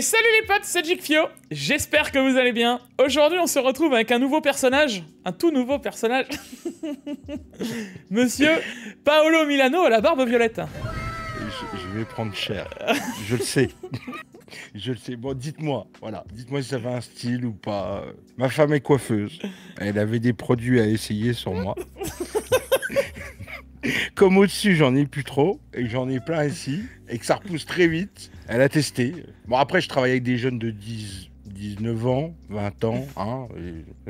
salut les potes, c'est Jigfio, j'espère que vous allez bien. Aujourd'hui on se retrouve avec un nouveau personnage, un tout nouveau personnage. Monsieur Paolo Milano à la barbe violette. Je, vais prendre cher, je le sais. Je le sais. Bon, dites-moi, voilà, dites-moi si ça va un style ou pas. Ma femme est coiffeuse. Elle avait des produits à essayer sur moi. comme au-dessus, j'en ai plus trop, et j'en ai plein ici, et que ça repousse très vite, elle a testé. Bon, après, je travaille avec des jeunes de 10, 19 ans, 20 ans. Hein,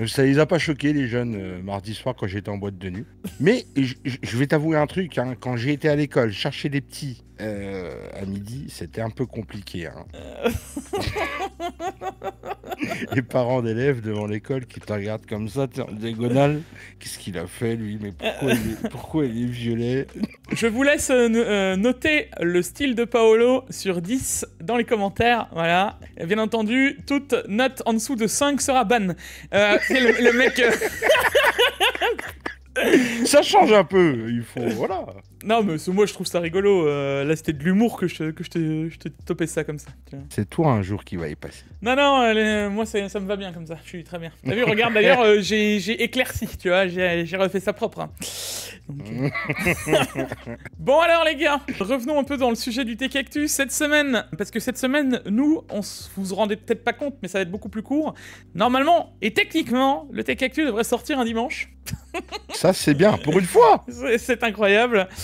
ça les a pas choqués, les jeunes, euh, mardi soir, quand j'étais en boîte de nuit. Mais je, vais t'avouer un truc, hein, quand j'ai été à l'école chercher des petits euh, à midi, c'était un peu compliqué. Hein. Euh. les parents d'élèves devant l'école qui te regardent comme ça, en diagonale. Qu'est-ce qu'il a fait, lui Mais pourquoi, il est, pourquoi violet Je vous laisse euh, euh, noter le style de Paolo sur 10 dans les commentaires. Voilà. bien entendu, toute note en dessous de 5 sera ban. le mec. ça change un peu. Il faut. Voilà. Non, mais moi je trouve ça rigolo. Euh, là, c'était de l'humour que je, que je t'ai je topé ça comme ça. C'est toi un jour qui va y passer. Non, non, euh, euh, moi ça, ça, me va bien comme ça. Je suis très bien. T'as vu, regarde d'ailleurs, j'ai j'ai éclairci, tu vois, j'ai refait ça propre. Hein. bon, alors les gars, revenons un peu dans le sujet du thé cette semaine. Parce que cette semaine, nous, on vous vous rendez peut-être pas compte, mais ça va être beaucoup plus court. Normalement et techniquement, le tech actu devrait sortir un dimanche. ça, c'est bien, pour une fois! C'est incroyable.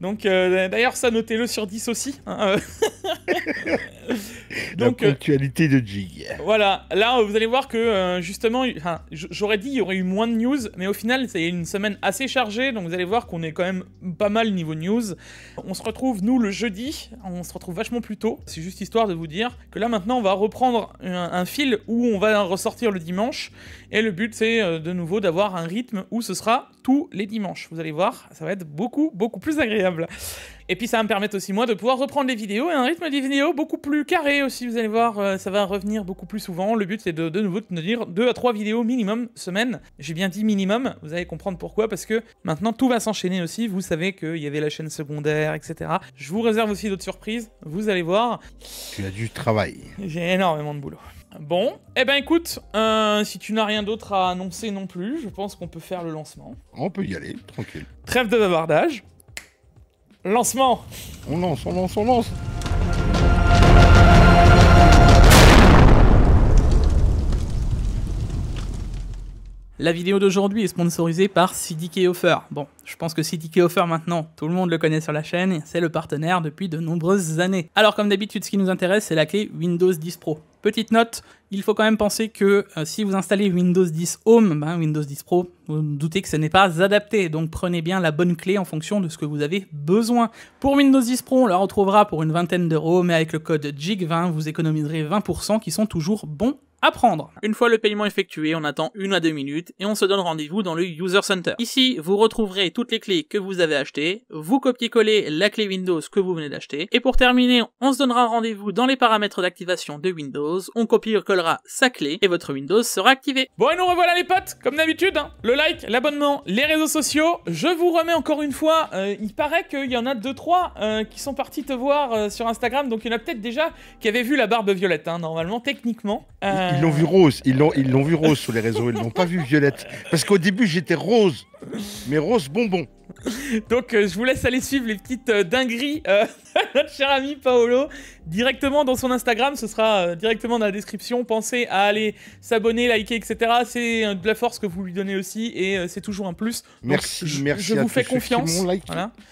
Donc, euh, d'ailleurs, ça, notez-le sur 10 aussi. Hein, euh. Donc, euh, La de Jig. Voilà, là, vous allez voir que, justement, j'aurais dit il y aurait eu moins de news, mais au final, c'est une semaine assez chargée, donc vous allez voir qu'on est quand même pas mal niveau news. On se retrouve, nous, le jeudi, on se retrouve vachement plus tôt. C'est juste histoire de vous dire que là, maintenant, on va reprendre un fil où on va ressortir le dimanche, et le but, c'est de nouveau d'avoir un rythme où ce sera tous les dimanches. Vous allez voir, ça va être beaucoup, beaucoup plus agréable. Et puis ça va me permettre aussi moi de pouvoir reprendre les vidéos et un rythme des vidéos beaucoup plus carré aussi, vous allez voir, euh, ça va revenir beaucoup plus souvent. Le but c'est de, nouveau de dire 2 à 3 vidéos minimum semaine. J'ai bien dit minimum, vous allez comprendre pourquoi, parce que maintenant tout va s'enchaîner aussi, vous savez qu'il y avait la chaîne secondaire, etc. Je vous réserve aussi d'autres surprises, vous allez voir. Tu as du travail. J'ai énormément de boulot. Bon, et eh ben écoute, euh, si tu n'as rien d'autre à annoncer non plus, je pense qu'on peut faire le lancement. On peut y aller, tranquille. Trêve de bavardage. Lancement On lance, on lance, on lance La vidéo d'aujourd'hui est sponsorisée par CDK Offer. Bon, je pense que CDK Offer maintenant, tout le monde le connaît sur la chaîne, c'est le partenaire depuis de nombreuses années. Alors comme d'habitude, ce qui nous intéresse, c'est la clé Windows 10 Pro. Petite note, il faut quand même penser que euh, si vous installez Windows 10 Home, ben, Windows 10 Pro, vous, vous doutez que ce n'est pas adapté, donc prenez bien la bonne clé en fonction de ce que vous avez besoin. Pour Windows 10 Pro, on la retrouvera pour une vingtaine d'euros, mais avec le code JIG20, vous économiserez 20% qui sont toujours bons à Une fois le paiement effectué, on attend une à deux minutes et on se donne rendez-vous dans le User Center. Ici, vous retrouverez toutes les clés que vous avez achetées, vous copiez-coller la clé Windows que vous venez d'acheter, et pour terminer, on se donnera rendez-vous dans les paramètres d'activation de Windows, on copie-collera sa clé et votre Windows sera activé. Bon et nous revoilà les potes, comme d'habitude, hein. le like, l'abonnement, les réseaux sociaux, je vous remets encore une fois, euh, il paraît qu'il y en a deux trois euh, qui sont partis te voir euh, sur Instagram, donc il y en a peut-être déjà qui avaient vu la barbe violette, hein, normalement, techniquement. Ils l'ont vu rose, ils l'ont, ils l'ont vu rose sur les réseaux, ils l'ont pas vu violette. Parce qu'au début, j'étais rose, mais rose bonbon. Donc, euh, je vous laisse aller suivre les petites euh, dingueries euh, de notre cher ami Paolo directement dans son Instagram. Ce sera directement dans la description. Pensez à aller s'abonner, liker, etc. C'est de la force que vous lui donnez aussi et c'est toujours un plus. merci, merci. Je vous à fais tous confiance. Ceux qui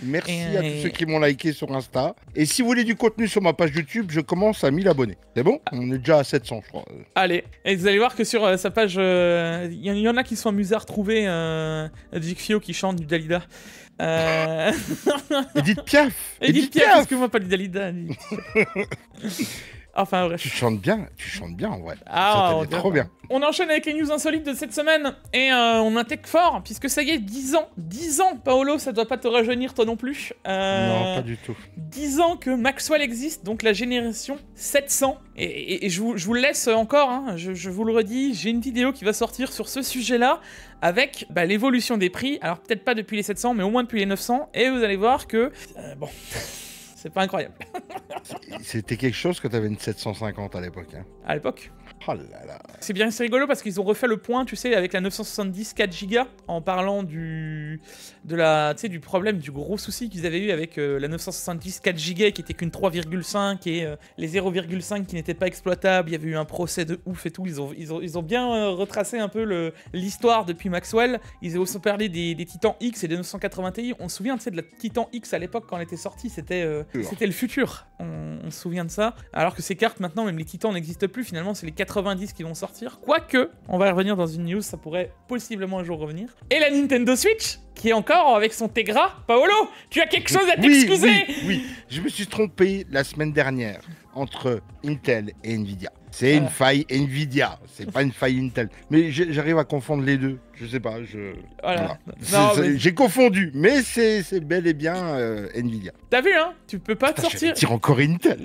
Merci à tous ceux qui m'ont liké sur Insta. Et si vous voulez du contenu sur ma page YouTube, je commence à 1000 abonnés. C'est bon ah. On est déjà à 700, je crois. Allez, et vous allez voir que sur sa page, il y, en a qui sont amusés à retrouver euh, qui chante du Dalida. Euh... Edith Piaf Edith, Piaf, Parce que moi, pas Dalida. Enfin bref. Tu chantes bien, tu chantes bien en vrai. Ah, ça trop bien. On enchaîne avec les news insolites de cette semaine et euh, on intègre fort puisque ça y est, 10 ans, 10 ans, Paolo, ça doit pas te rajeunir toi non plus. Euh, non, pas du tout. 10 ans que Maxwell existe, donc la génération 700. Et, je, vous, le laisse encore, hein. je, vous le redis, j'ai une vidéo qui va sortir sur ce sujet-là avec bah, l'évolution des prix. Alors peut-être pas depuis les 700, mais au moins depuis les 900. Et vous allez voir que... Euh, bon... C'est pas incroyable. C'était quelque chose que tu avais une 750 à l'époque. Hein. À l'époque Oh là là. C'est bien c'est rigolo parce qu'ils ont refait le point, tu sais, avec la 970 4 Go en parlant du de la du problème du gros souci qu'ils avaient eu avec euh, la 970 4 Go qui était qu'une 3,5 et euh, les 0,5 qui n'étaient pas exploitables, il y avait eu un procès de ouf et tout, ils ont ils ont, bien euh, retracé un peu l'histoire depuis Maxwell, ils ont aussi parlé des, des Titan X et des 980 Ti, on se souvient tu sais de la Titan X à l'époque quand elle était sortie, c'était c'était le futur. On, se souvient de ça. Alors que ces cartes, maintenant, même les titans n'existent plus. Finalement, c'est les 90 qui vont sortir. Quoique, on va y revenir dans une news, ça pourrait possiblement un jour revenir. Et la Nintendo Switch qui est encore avec son Tegra. Paolo, tu as quelque chose à t'excuser oui, je me suis trompé la semaine dernière entre Intel et Nvidia. C'est euh. une faille Nvidia, c'est pas une faille Intel. Mais j'arrive à confondre les deux. Je sais pas, je. Voilà. J'ai confondu, mais c'est bel et bien euh, Nvidia. T'as vu, hein Tu peux pas te sortir. Tire encore Intel.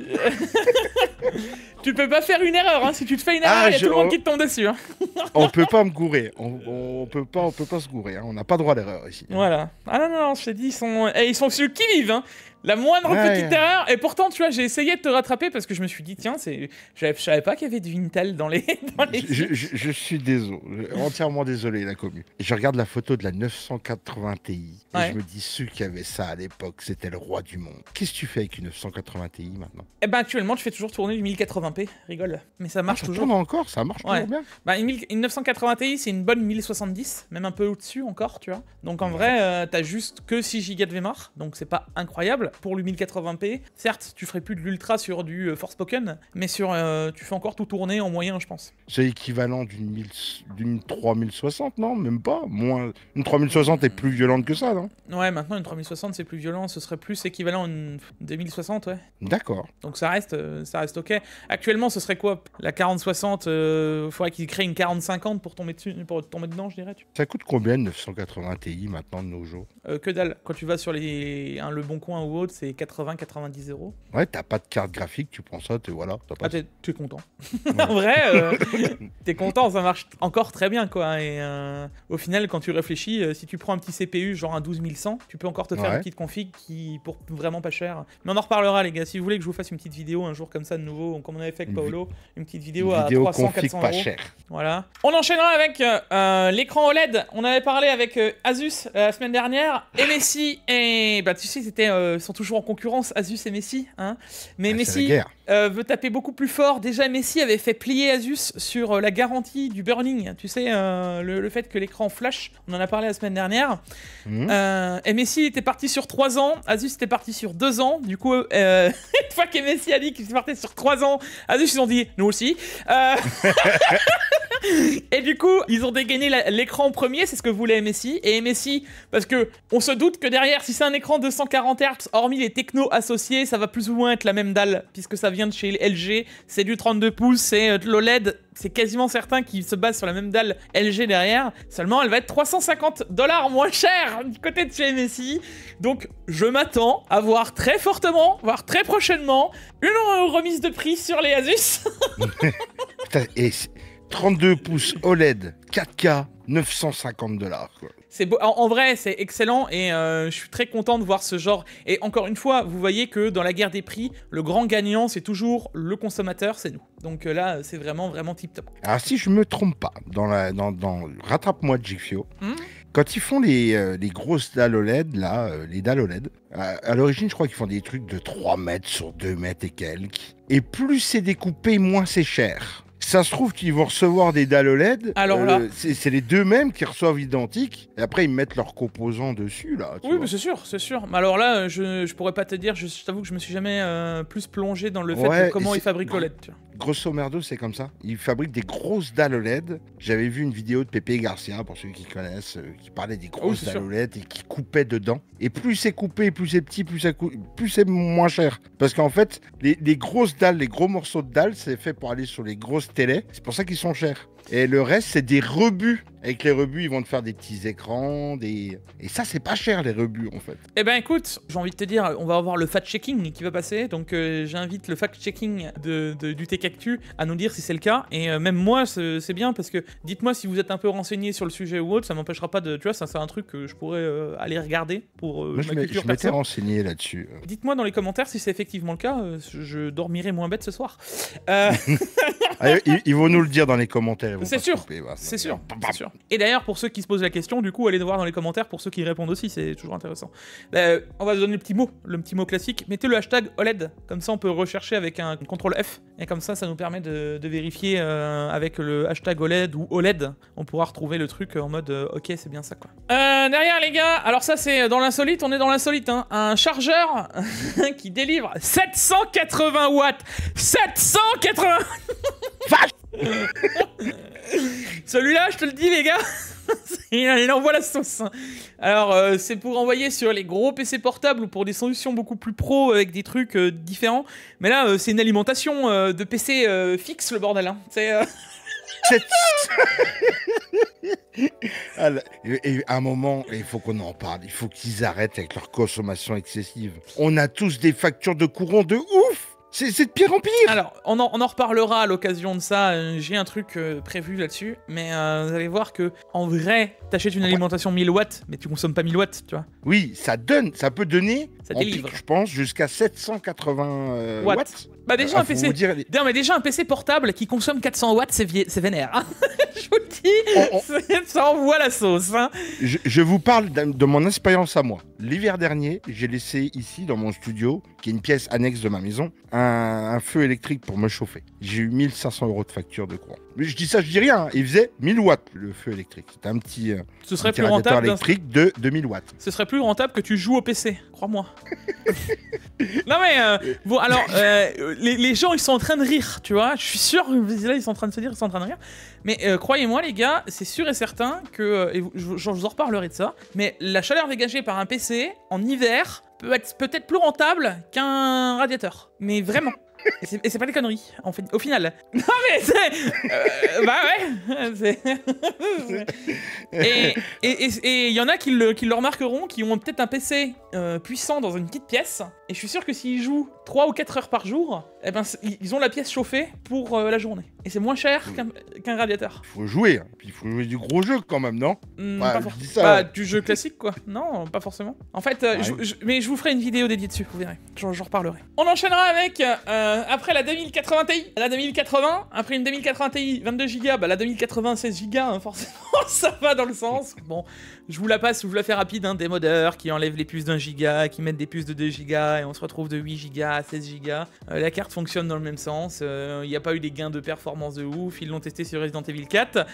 tu peux pas faire une erreur, hein Si tu te fais une ah, erreur, y a je... tout le monde qui te tombe dessus. Hein. on peut pas me gourer. On, peut pas, on peut pas se gourer. Hein. On n'a pas droit d'erreur ici. Voilà. Ah non non, je t'ai dit, ils sont, eh, ils sont ceux qui vivent. Hein. La moindre petite erreur. Et pourtant, tu vois, j'ai essayé de te rattraper parce que je me suis dit, tiens, c'est... Je, savais pas qu'il y avait du Intel dans les. dans Je, suis désolé, entièrement désolé, la commune. Je regarde la photo de la 980 Ti et je me dis, ceux qui avaient ça à l'époque, c'était le roi du monde. Qu'est-ce que tu fais avec une 980 Ti maintenant Eh ben, actuellement, je fais toujours tourner du 1080p. Rigole. Mais ça marche toujours. Ah, ça toujours. Tourne encore, ça marche toujours bien. Bah, une, 980 Ti, c'est une bonne 1070, même un peu au-dessus encore, tu vois. Donc en vrai, euh, t'as juste que 6 Go de VMAR, donc c'est pas incroyable pour le 1080p. Certes, tu ferais plus de l'ultra sur du Force euh, Forspoken, mais sur, euh, tu fais encore tout tourner en moyen, je pense. C'est équivalent d'une, 3060, non Même pas. Moins... Une 3060 est plus violente que ça, non Ouais, maintenant une 3060 c'est plus violent, ce serait plus équivalent à une 2060, ouais. D'accord. Donc ça reste, euh, ça reste ok. Actuellement, ce serait quoi La 4060, il faudrait qu'il crée une 4050 pour tomber, dessus, pour tomber dedans, je dirais. Ça coûte combien 980 Ti maintenant de nos jours Que dalle. Quand tu vas sur les, le bon coin ou autre, c'est 80-90 euros. Ouais, t'as pas de carte graphique, tu prends ça, t'es voilà. Ah, es content. en vrai, tu euh, t'es content, ça marche encore très bien, quoi. Hein, et euh, au final, quand tu réfléchis, euh, si tu prends un petit CPU, genre un 12100, tu peux encore te faire une petite config qui, pour vraiment pas cher. Mais on en reparlera, les gars. Si vous voulez que je vous fasse une petite vidéo un jour comme ça de nouveau, comme on avait fait avec Paolo, une petite vidéo, à 300, 400 pas Cher. Voilà. On enchaînera avec l'écran OLED. On avait parlé avec Asus la semaine dernière, et Messi, et bah tu sais, c'était son toujours en concurrence, Asus et Messi. Hein. Mais ah, Messi euh, veut taper beaucoup plus fort. Déjà, Messi avait fait plier Asus sur euh, la garantie du burning. Tu sais, euh, le, fait que l'écran flash, on en a parlé la semaine dernière. Mhm. et Messi était parti sur 3 ans, Asus était parti sur 2 ans. Du coup, une fois que Messi a dit qu'il partait sur 3 ans, Asus, ils ont dit, nous aussi. et du coup, ils ont dégainé l'écran en premier, c'est ce que voulait Messi. Et Messi, parce que on se doute que derrière, si c'est un écran de 140 Hz, hormis les technos associés, ça va plus ou moins être la même dalle, puisque ça vient de chez LG, c'est du 32 pouces, c'est euh, de l'OLED, c'est quasiment certain qu'il se base sur la même dalle LG derrière, seulement elle va être 350 dollars moins chère du côté de chez MSI, donc je m'attends à voir très fortement, voire très prochainement, une remise de prix sur les Asus. 32 pouces OLED 4K, 950 dollars. En, vrai, c'est excellent et euh, je suis très content de voir ce genre. Et encore une fois, vous voyez que dans la guerre des prix, le grand gagnant, c'est toujours le consommateur, c'est nous. Donc euh, là, c'est vraiment, vraiment tip top. Alors, ah, si je me trompe pas, dans, la, dans, Rattrape-moi Jigfio, hmm quand ils font les, euh, grosses dalles OLED, là, les dalles OLED, à l'origine, je crois qu'ils font des trucs de 3 mètres sur 2 mètres et quelques. Et plus c'est découpé, moins c'est cher ça se trouve qu'ils vont recevoir des dalles OLED, Alors euh, là, c'est les deux mêmes qui reçoivent identiques. Et après, ils mettent leurs composants dessus là. oui, c'est sûr, c'est sûr. Mais alors là, euh, je, je pourrais pas te dire. Je, t'avoue que je me suis jamais euh, plus plongé dans le fait de comment ils fabriquent OLED, grosso merdo, c'est comme ça. Ils fabriquent des grosses dalles LED. J'avais vu une vidéo de Pépé Garcia, pour ceux qui connaissent, euh, qui parlait des oh, grosses dalles LED et qui coupait dedans. Et plus c'est coupé, plus c'est petit, plus, c'est moins cher. Parce qu'en fait, les, les, grosses dalles, les gros morceaux de dalles, c'est fait pour aller sur les grosses télé. C'est pour ça qu'ils sont chers. Et le reste, c'est des rebuts avec les rebuts, ils vont te faire des petits écrans, des... Et ça, c'est pas cher, les rebuts, en fait. Eh ben, écoute, j'ai envie de te dire, on va avoir le fact-checking qui va passer, donc euh, j'invite le fact-checking de, du TKQ à nous dire si c'est le cas, et euh, même moi, c'est bien, parce que dites-moi si vous êtes un peu renseigné sur le sujet ou autre, ça m'empêchera pas de... Tu vois, ça, c'est un truc que je pourrais euh, aller regarder pour je m'étais renseigné là-dessus. Dites-moi dans les commentaires si c'est effectivement le cas, je dormirai moins bête ce soir. Ah, ils, vont nous le dire dans les commentaires. C'est sûr, c'est sûr. Et d'ailleurs, pour ceux qui se posent la question, du coup, allez nous voir dans les commentaires pour ceux qui répondent aussi, c'est toujours intéressant. Euh, on va vous donner le petit mot, le petit mot classique. Mettez le hashtag OLED, comme ça on peut rechercher avec un contrôle F, et comme ça, ça nous permet de, vérifier euh, avec le hashtag OLED ou OLED, on pourra retrouver le truc en mode euh, ok, c'est bien ça quoi. derrière les gars, alors ça c'est dans l'insolite, on est dans l'insolite, hein. un chargeur qui délivre 780 watts 780 Vache Celui-là, je te le dis, les gars, il envoie la sauce. Hein. Alors, euh, c'est pour envoyer sur les gros PC portables ou pour des solutions beaucoup plus pro avec des trucs euh, différents. Mais là, euh, c'est une alimentation de PC fixe, le bordel. Hein. C'est. Ah, un moment, il faut qu'on en parle. Il faut qu'ils arrêtent avec leur consommation excessive. On a tous des factures de courant de ouf c'est de pire en pire Alors, on en, reparlera à l'occasion de ça. Euh, j'ai un truc euh, prévu là-dessus. Mais euh, vous allez voir que, en vrai, t'achètes une alimentation 1000 watts, mais tu consommes pas 1000 watts, tu vois. Oui, ça donne, ça peut donner ça délivre. je pense jusqu'à 780 euh, watts. Bah déjà, un PC... mais un PC portable qui consomme 400 watts, c'est, vénère. Hein. je vous le dis, ça envoie la sauce. Hein. je, vous parle de mon expérience à moi. L'hiver dernier, j'ai laissé ici dans mon studio, qui est une pièce annexe de ma maison, un, un feu électrique pour me chauffer. J'ai eu 1500 euros de facture de courant. Mais je dis ça, je dis rien. Il faisait 1000 watts le feu électrique. C'est un petit, euh, Ce électrique de 2000 watts. Ce serait plus rentable que tu joues au PC, crois-moi. non mais euh, bon, alors euh, les, gens ils sont en train de rire, tu vois. Je suis sûr, là ils sont en train de se dire, ils sont en train de rire. Mais croyez-moi les gars, c'est sûr et certain que et je vous en reparlerai de ça. Mais la chaleur dégagée par un PC en hiver peut être peut-être plus rentable qu'un radiateur. Mais vraiment. Et c'est pas des conneries, en fait, au final. Non mais c'est... Euh, bah ouais Et il y en a qui le, remarqueront, qui ont peut-être un PC euh, puissant dans une petite pièce, et je suis sûr que s'ils jouent 3 ou 4 heures par jour, eh ben, ils ont la pièce chauffée pour euh, la journée. Et c'est moins cher qu'un radiateur. Il Faut jouer, puis il faut jouer du gros jeu quand même, non hmm, pas bah, du jeu classique, quoi. Non, pas forcément. En fait, euh, je, mais je vous ferai une vidéo dédiée dessus, vous verrez. J'en reparlerai. On enchaînera avec, euh, après la 2080 Ti, la 2080, après une 2080 Ti 22 Go, bah, la 2080 16 Go, forcément, ça va dans le sens. Bon, je vous la passe, je vous la fais rapide, hein, des modeurs qui enlèvent les puces d'un giga, qui mettent des puces de 2 gigas, et on se retrouve de 8 giga à 16 giga. Euh, la carte fonctionne dans le même sens, il euh, n'y a pas eu des gains de performance de ouf, ils l'ont testé sur Resident Evil 4,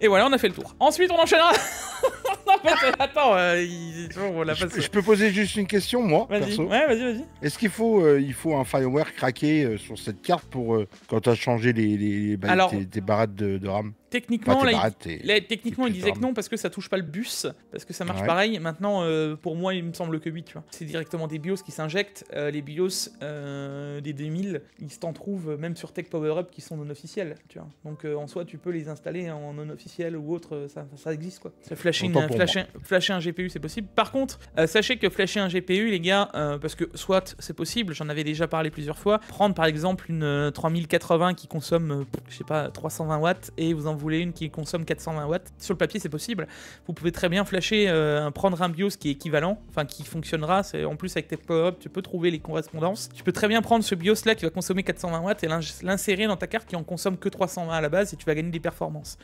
et voilà, on a fait le tour. Ensuite, on enchaînera attends, euh, il... on Je, peux poser juste une question, moi, perso. Ouais, vas-y, vas-y. Est-ce qu'il faut, il faut un fireware craqué sur cette carte pour quand tu as changé les, bah, tes, de RAM Techniquement, ah, techniquement il disait que non parce que ça touche pas le bus, parce que ça marche pareil. Maintenant, euh, pour moi, il me semble que oui, tu vois. C'est directement des BIOS qui s'injectent. Euh, les BIOS euh, des 2000 ils ils s'en trouvent même sur Tech Power Up qui sont non officiels, tu vois. Donc en soi, tu peux les installer en non officiel ou autre, ça, ça existe quoi. Flasher, flasher, flasher, un GPU, c'est possible. Par contre, sachez que flasher un GPU, les gars, parce que soit c'est possible, j'en avais déjà parlé plusieurs fois, prendre par exemple une 3080 qui consomme, je sais pas, 320 watts et vous en voulez une qui consomme 420 watts. Sur le papier, c'est possible. Vous pouvez très bien flasher, euh, prendre un BIOS qui est équivalent, enfin qui fonctionnera. C'est En plus, avec tes pop, tu peux trouver les correspondances. Tu peux très bien prendre ce BIOS là qui va consommer 420 watts et l'insérer dans ta carte qui en consomme que 320 à la base et tu vas gagner des performances.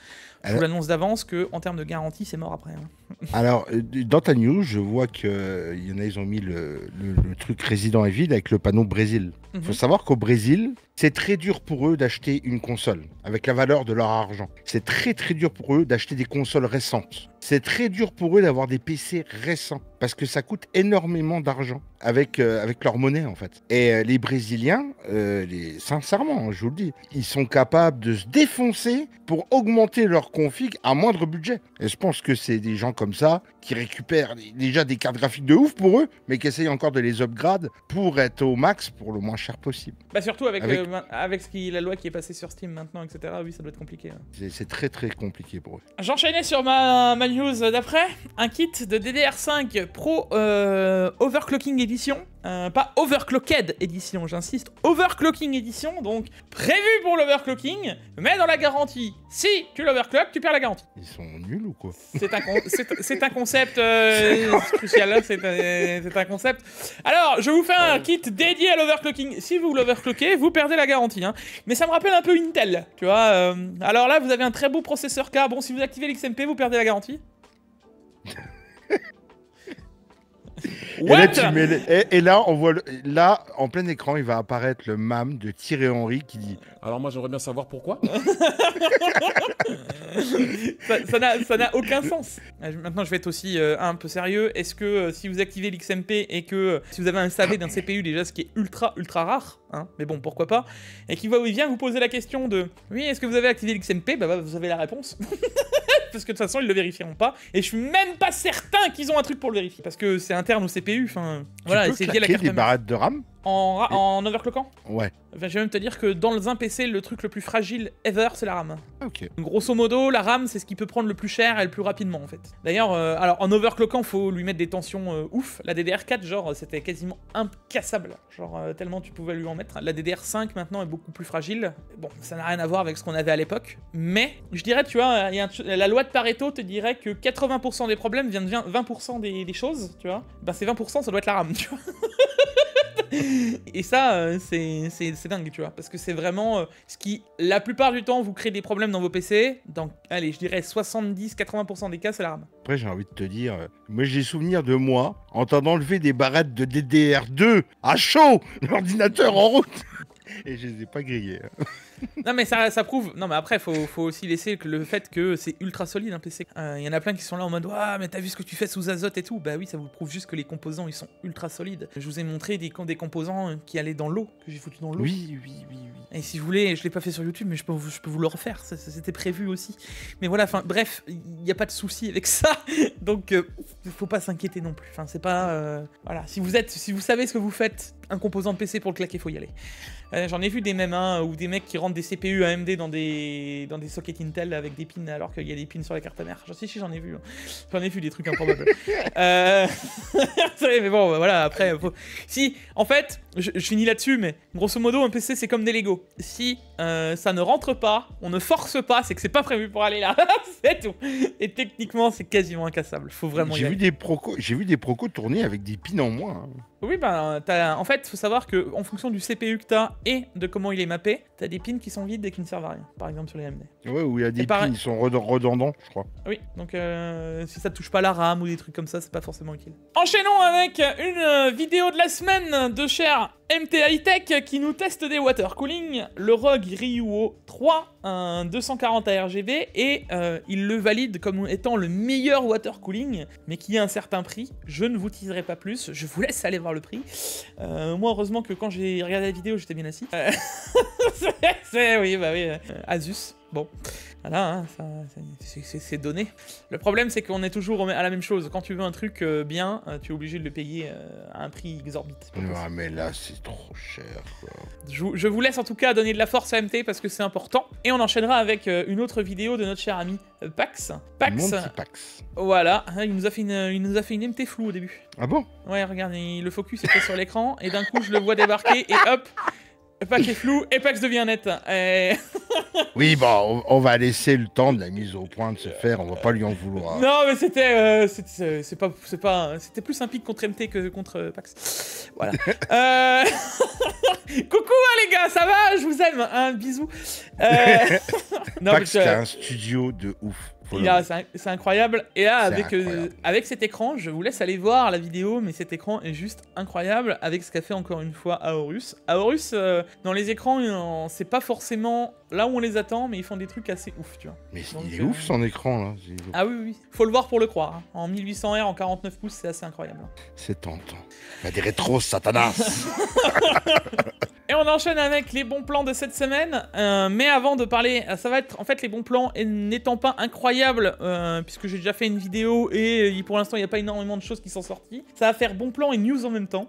Je vous l'annonce d'avance que en termes de garantie, c'est mort après. Hein. Alors, euh, dans ta news, je vois qu'il euh, y en a, ils ont mis le, truc résident et vide avec le panneau Brésil. Il mhm. faut savoir qu'au Brésil, c'est très dur pour eux d'acheter une console avec la valeur de leur argent. C'est très très dur pour eux d'acheter des consoles récentes c'est très dur pour eux d'avoir des PC récents parce que ça coûte énormément d'argent avec, euh, avec leur monnaie en fait. Et euh, les Brésiliens, euh, les, sincèrement, hein, je vous le dis, ils sont capables de se défoncer pour augmenter leur config à moindre budget. Et je pense que c'est des gens comme ça qui récupèrent déjà des cartes graphiques de ouf pour eux, mais qui essayent encore de les upgrade pour être au max pour le moins cher possible. Bah surtout avec, avec... la loi qui est passée sur Steam maintenant, etc. Oui, ça doit être compliqué. Hein. C'est très très compliqué pour eux. J'enchaînais sur ma, ma news d'après, un kit de DDR5 Pro euh, Overclocking Edition euh, pas Overclocked édition, j'insiste, Overclocking Edition, donc prévu pour l'overclocking, mais dans la garantie. Si tu l'overclock, tu perds la garantie. Ils sont nuls ou quoi C'est un, concept euh, crucial, hein, euh, c'est un, concept. Alors, je vous fais un kit dédié à l'overclocking. Si vous l'overclockez, vous perdez la garantie. Hein. Mais ça me rappelle un peu Intel, tu vois. alors là, vous avez un très beau processeur K. Bon, si vous activez l'XMP, vous perdez la garantie. Et là, on voit là, en plein écran, il va apparaître le MAM de Thierry Henry qui dit. Alors moi, j'aimerais bien savoir pourquoi. ça n'a aucun sens. Ah, maintenant, je vais être aussi euh, un peu sérieux. Est-ce que euh, si vous activez l'XMP et que euh, si vous avez un SAV d'un CPU déjà, ce qui est ultra ultra rare, Hein, mais bon, pourquoi pas, et qui vient vous poser la question de « Oui, est-ce que vous avez activé l'XMP bah, bah, vous avez la réponse. parce que de toute façon, ils le vérifieront pas, et je suis même pas certain qu'ils ont un truc pour le vérifier, parce que c'est interne au CPU, enfin... Voilà, c'est la carte des de RAM en, en overclockant Ouais. Enfin, je vais même te dire que dans un PC, le truc le plus fragile ever, c'est la RAM. Ok. grosso modo, la RAM, c'est ce qui peut prendre le plus cher et le plus rapidement, en fait. D'ailleurs, euh, alors en overclockant, faut lui mettre des tensions euh, ouf. La DDR4, genre, euh, c'était quasiment incassable. Genre, tellement tu pouvais lui en mettre. La DDR5, maintenant, est beaucoup plus fragile. Bon, ça n'a rien à voir avec ce qu'on avait à l'époque. Mais, je dirais, tu vois, la loi de Pareto te dirait que 80% des problèmes viennent de 20% des, des, choses, tu vois. Ben, ces 20%, ça doit être la RAM, tu vois. et ça, c'est c'est dingue, tu vois, parce que c'est vraiment euh, ce qui, la plupart du temps, vous crée des problèmes dans vos PC. Donc, allez, je dirais 70-80% des cas, c'est l'arme. Après, j'ai envie de te dire, euh, mais j'ai souvenir de moi en train d'enlever des barrettes de DDR2 à chaud, l'ordinateur en route. et je les ai pas grillés. Hein. non, mais ça, prouve. Non, mais après, faut, faut aussi laisser le fait que c'est ultra solide un hein, PC. Euh, il y en a plein qui sont là en mode ah mais t'as vu ce que tu fais sous azote et tout. Bah oui, ça vous prouve juste que les composants ils sont ultra solides. Je vous ai montré des, des composants euh, qui allaient dans l'eau, que j'ai foutu dans l'eau. Oui, oui, oui, Et si vous voulez, je l'ai pas fait sur YouTube, mais je peux, je peux vous le refaire. C'était prévu aussi. Mais voilà, enfin, bref, il n'y a pas de souci avec ça. Donc, euh, faut pas s'inquiéter non plus. Enfin, c'est pas. voilà, si vous, êtes, si vous savez ce que vous faites, un composant PC pour le claquer, faut y aller. Euh, j'en ai vu des mêmes, hein, ou des mecs qui rentrent des CPU AMD dans des, dans des sockets Intel avec des pins alors qu'il y a des pins sur la carte mère. J'en sais si j'en ai vu. Hein. J'en ai vu des trucs improbables. euh... mais bon, voilà, après. Si, en fait, je, je finis là-dessus, mais grosso modo, un PC c'est comme des Lego. Si euh, ça ne rentre pas, on ne force pas, c'est que c'est pas prévu pour aller là, c'est tout. Et techniquement, c'est quasiment incassable. Faut vraiment. J'ai vu des procos, j'ai vu des procos tourner avec des pins en moins. Hein. Oui, ben, en fait, faut savoir que en fonction du CPU que t'as et de comment il est mappé, t'as des pins qui sont vides et qui ne servent à rien. Par exemple sur les AMD. Ouais, où il y a des pins, ils sont redondants, je crois. Ah oui, donc euh, si ça touche pas la RAM ou des trucs comme ça, c'est pas forcément utile. Enchaînons avec une euh, vidéo de la semaine de cher MTI Tech qui nous teste des water cooling, le Rogue Ryuo 3, un 240 RGB, et euh, il le valide comme étant le meilleur water cooling, mais qui a un certain prix. Je ne vous teaserai pas plus, je vous laisse aller voir le prix. moi, heureusement que quand j'ai regardé la vidéo, j'étais bien assis. c'est, oui, bah oui, Asus. Bon, voilà, hein, c'est donné. Le problème, c'est qu'on est toujours à la même chose. Quand tu veux un truc euh, bien, euh, tu es obligé de le payer euh, à un prix exorbitant. Non, mais là, c'est trop cher. Je, vous laisse en tout cas donner de la force à MT parce que c'est important. Et on enchaînera avec une autre vidéo de notre cher ami Pax. Pax. Pax. Voilà, ah, il nous, a fait une, il nous a fait une MT floue au début. Ah bon Ouais, regardez, le focus était sur l'écran et d'un coup, je le vois débarquer et hop le pack est flou et Pax devient net. oui, bon, on, va laisser le temps de la mise au point de se faire, on va pas lui en vouloir. Non, mais c'était. Euh, c'était plus un pic contre MT que contre euh, Pax. Voilà. Euh, coucou, hein, les gars, ça va Je vous aime. Un bisou. Euh... Pax, un studio de ouf. C'est incroyable. Et là, avec, euh, avec cet écran, je vous laisse aller voir la vidéo, mais cet écran est juste incroyable avec ce qu'a fait encore une fois Aorus. Aorus, euh, dans les écrans, c'est pas forcément là où on les attend, mais ils font des trucs assez ouf, tu vois. Mais il est euh, ouf son écran là. Ah oui, oui, faut le voir pour le croire. Hein. En 1800R, en 49 pouces, c'est assez incroyable. Hein. C'est tentant. a des rétros, Satanas Et on enchaîne avec les bons plans de cette semaine. mais avant de parler, ça va être en fait les bons plans n'étant pas incroyables euh, puisque j'ai déjà fait une vidéo et euh, pour l'instant, il n'y a pas énormément de choses qui sont sorties. Ça va faire bon plan et news en même temps.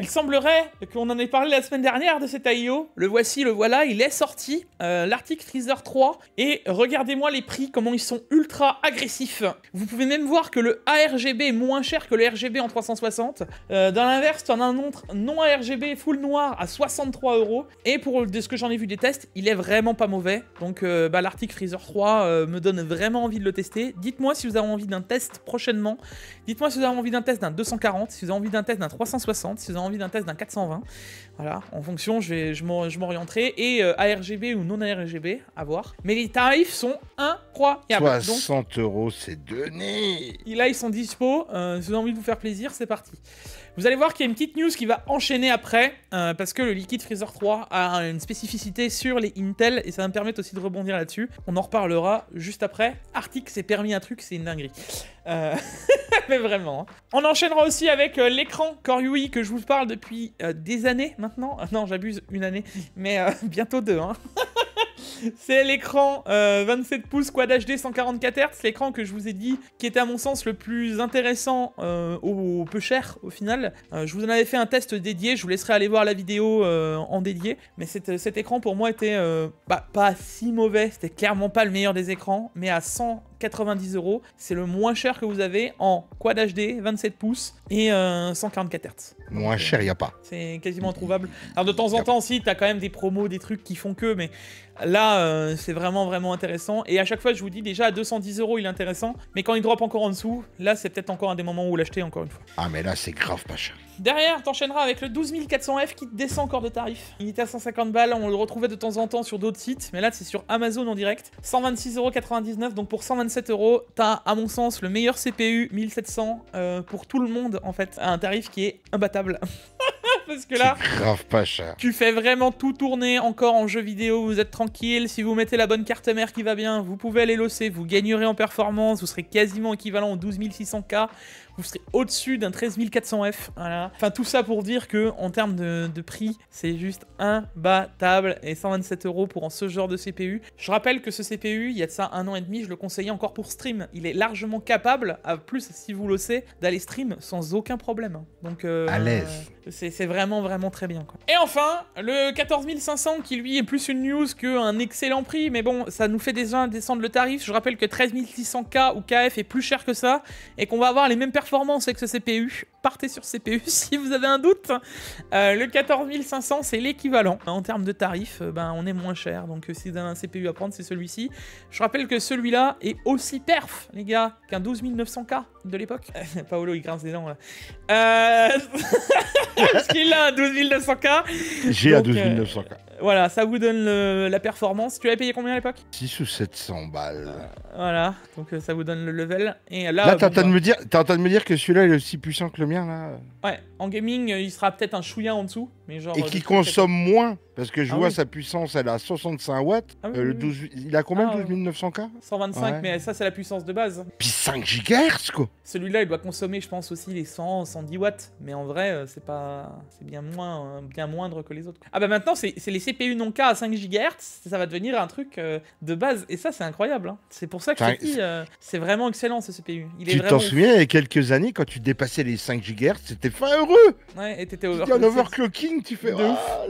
Il semblerait qu'on en ait parlé la semaine dernière de cet IO. Le voici, le voilà, il est sorti. Euh, L'Arctic Freezer 3. Et regardez-moi les prix, comment ils sont ultra agressifs. Vous pouvez même voir que le ARGB est moins cher que le RGB en 360. Euh, dans l'inverse, tu en as un autre non ARGB full noir à 63 euros. Et pour de ce que j'en ai vu des tests, il est vraiment pas mauvais. Donc bah, l'article l'Arctic Freezer 3 me donne vraiment envie de le tester. Dites-moi si vous avez envie d'un test prochainement. Dites-moi si vous avez envie d'un test d'un 240, si vous avez envie d'un test d'un 360, si vous avez envie d'un test d'un 420. Voilà, en fonction, je, vais, je m'orienterai. Et euh, ARGB ou non ARGB, à voir. Mais les tarifs sont incroyables. 60 euros, c'est donné. Il a, ils sont dispo. Euh, si vous avez envie de vous faire plaisir, c'est parti. Vous allez voir qu'il y a une petite news qui va enchaîner après, euh, parce que le Liquid Freezer 3 a une spécificité sur les Intel, et ça va me permettre aussi de rebondir là-dessus. On en reparlera juste après. Arctic s'est permis un truc, c'est une dinguerie. Euh, mais vraiment. Hein. On enchaînera aussi avec euh, l'écran Core que je vous parle depuis des années maintenant. Ah non, j'abuse, une année, mais bientôt deux. Hein. C'est l'écran 27 euh, pouces Quad HD 144 Hz, l'écran que je vous ai dit qui était à mon sens le plus intéressant euh, au, peu cher au final. Euh, je vous en avais fait un test dédié, je vous laisserai aller voir la vidéo en dédié, mais cet écran pour moi était bah, pas si mauvais, c'était clairement pas le meilleur des écrans, mais à 100 90 euros. C'est le moins cher que vous avez en Quad HD, 27 pouces et 144 euh, Hz. Moins cher, il n'y a pas. C'est quasiment trouvable. Alors de temps en temps, aussi, tu as quand même des promos, des trucs qui font que, mais là, euh, c'est vraiment, vraiment intéressant. Et à chaque fois, je vous dis, déjà à 210 euros, il est intéressant. Mais quand il drop encore en dessous, là, c'est peut-être encore un des moments où l'acheter, encore une fois. Ah, mais là, c'est grave pas cher. Derrière, t'enchaîneras avec le 12400F qui descend encore de tarif. Il était à 150 balles, on le retrouvait de temps en temps sur d'autres sites, mais là c'est sur Amazon en direct. 126,99€, donc pour 127€, t'as à mon sens le meilleur CPU 1700 euh, pour tout le monde en fait, à un tarif qui est imbattable. Parce que là, grave pas cher. tu fais vraiment tout tourner encore en jeu vidéo, vous êtes tranquille. Si vous mettez la bonne carte mère qui va bien, vous pouvez aller losser, vous gagnerez en performance, vous serez quasiment équivalent au 12600K, vous serez au-dessus d'un 13400F. Voilà. Enfin, tout ça pour dire que en termes de, prix, c'est juste imbattable et 127 euros pour en ce genre de CPU. Je rappelle que ce CPU, il y a de ça un an et demi, je le conseillais encore pour stream. Il est largement capable, à plus si vous le d'aller stream sans aucun problème. Donc, euh, à l'aise. C'est vraiment, vraiment très bien. Quoi. Et enfin, le 14500 qui lui est plus une news qu'un excellent prix, mais bon, ça nous fait déjà descendre le tarif. Je rappelle que 13600K ou KF est plus cher que ça et qu'on va avoir les mêmes performances avec ce CPU partez sur CPU e si vous avez un doute. Euh, le 14500, c'est l'équivalent. En termes de tarif, euh, ben, on est moins cher. Donc euh, si vous avez un CPU à prendre, c'est celui-ci. Je rappelle que celui-là est aussi perf, les gars, qu'un 12900K de l'époque. Paolo, il grince des dents, là. Euh... Parce qu'il a un 12900K. J'ai un 12900K. Euh, voilà, ça vous donne la performance. Tu l'avais payé combien à l'époque 6 ou 700 balles. voilà, donc ça vous donne le level. Et là, là t'es en, bah. en train de me dire que celui-là est aussi puissant que le Ouais, en gaming, euh, il sera peut-être un chouïa en dessous, mais genre. Et euh, qui consomme moins parce que je ah vois sa puissance, elle a 65 watts. Ah euh, le 12, il a combien ah, 12 900K 125, mais ça, c'est la puissance de base. Puis 5 GHz, quoi Celui-là, il doit consommer, je pense, aussi les 100, 110 watts. Mais en vrai, euh, c'est pas... C'est bien, moins, euh, bien moindre que les autres. Ah bah maintenant, c'est les CPU non-K à 5 GHz. Ça va devenir un truc de base. Et ça, c'est incroyable. Hein. C'est pour ça que je c'est vraiment excellent, ce CPU. tu t'en souviens, il y a quelques années, quand tu dépassais les 5 GHz, c'était fin heureux Ouais, et t'étais overclocking. Tu fais... De ah,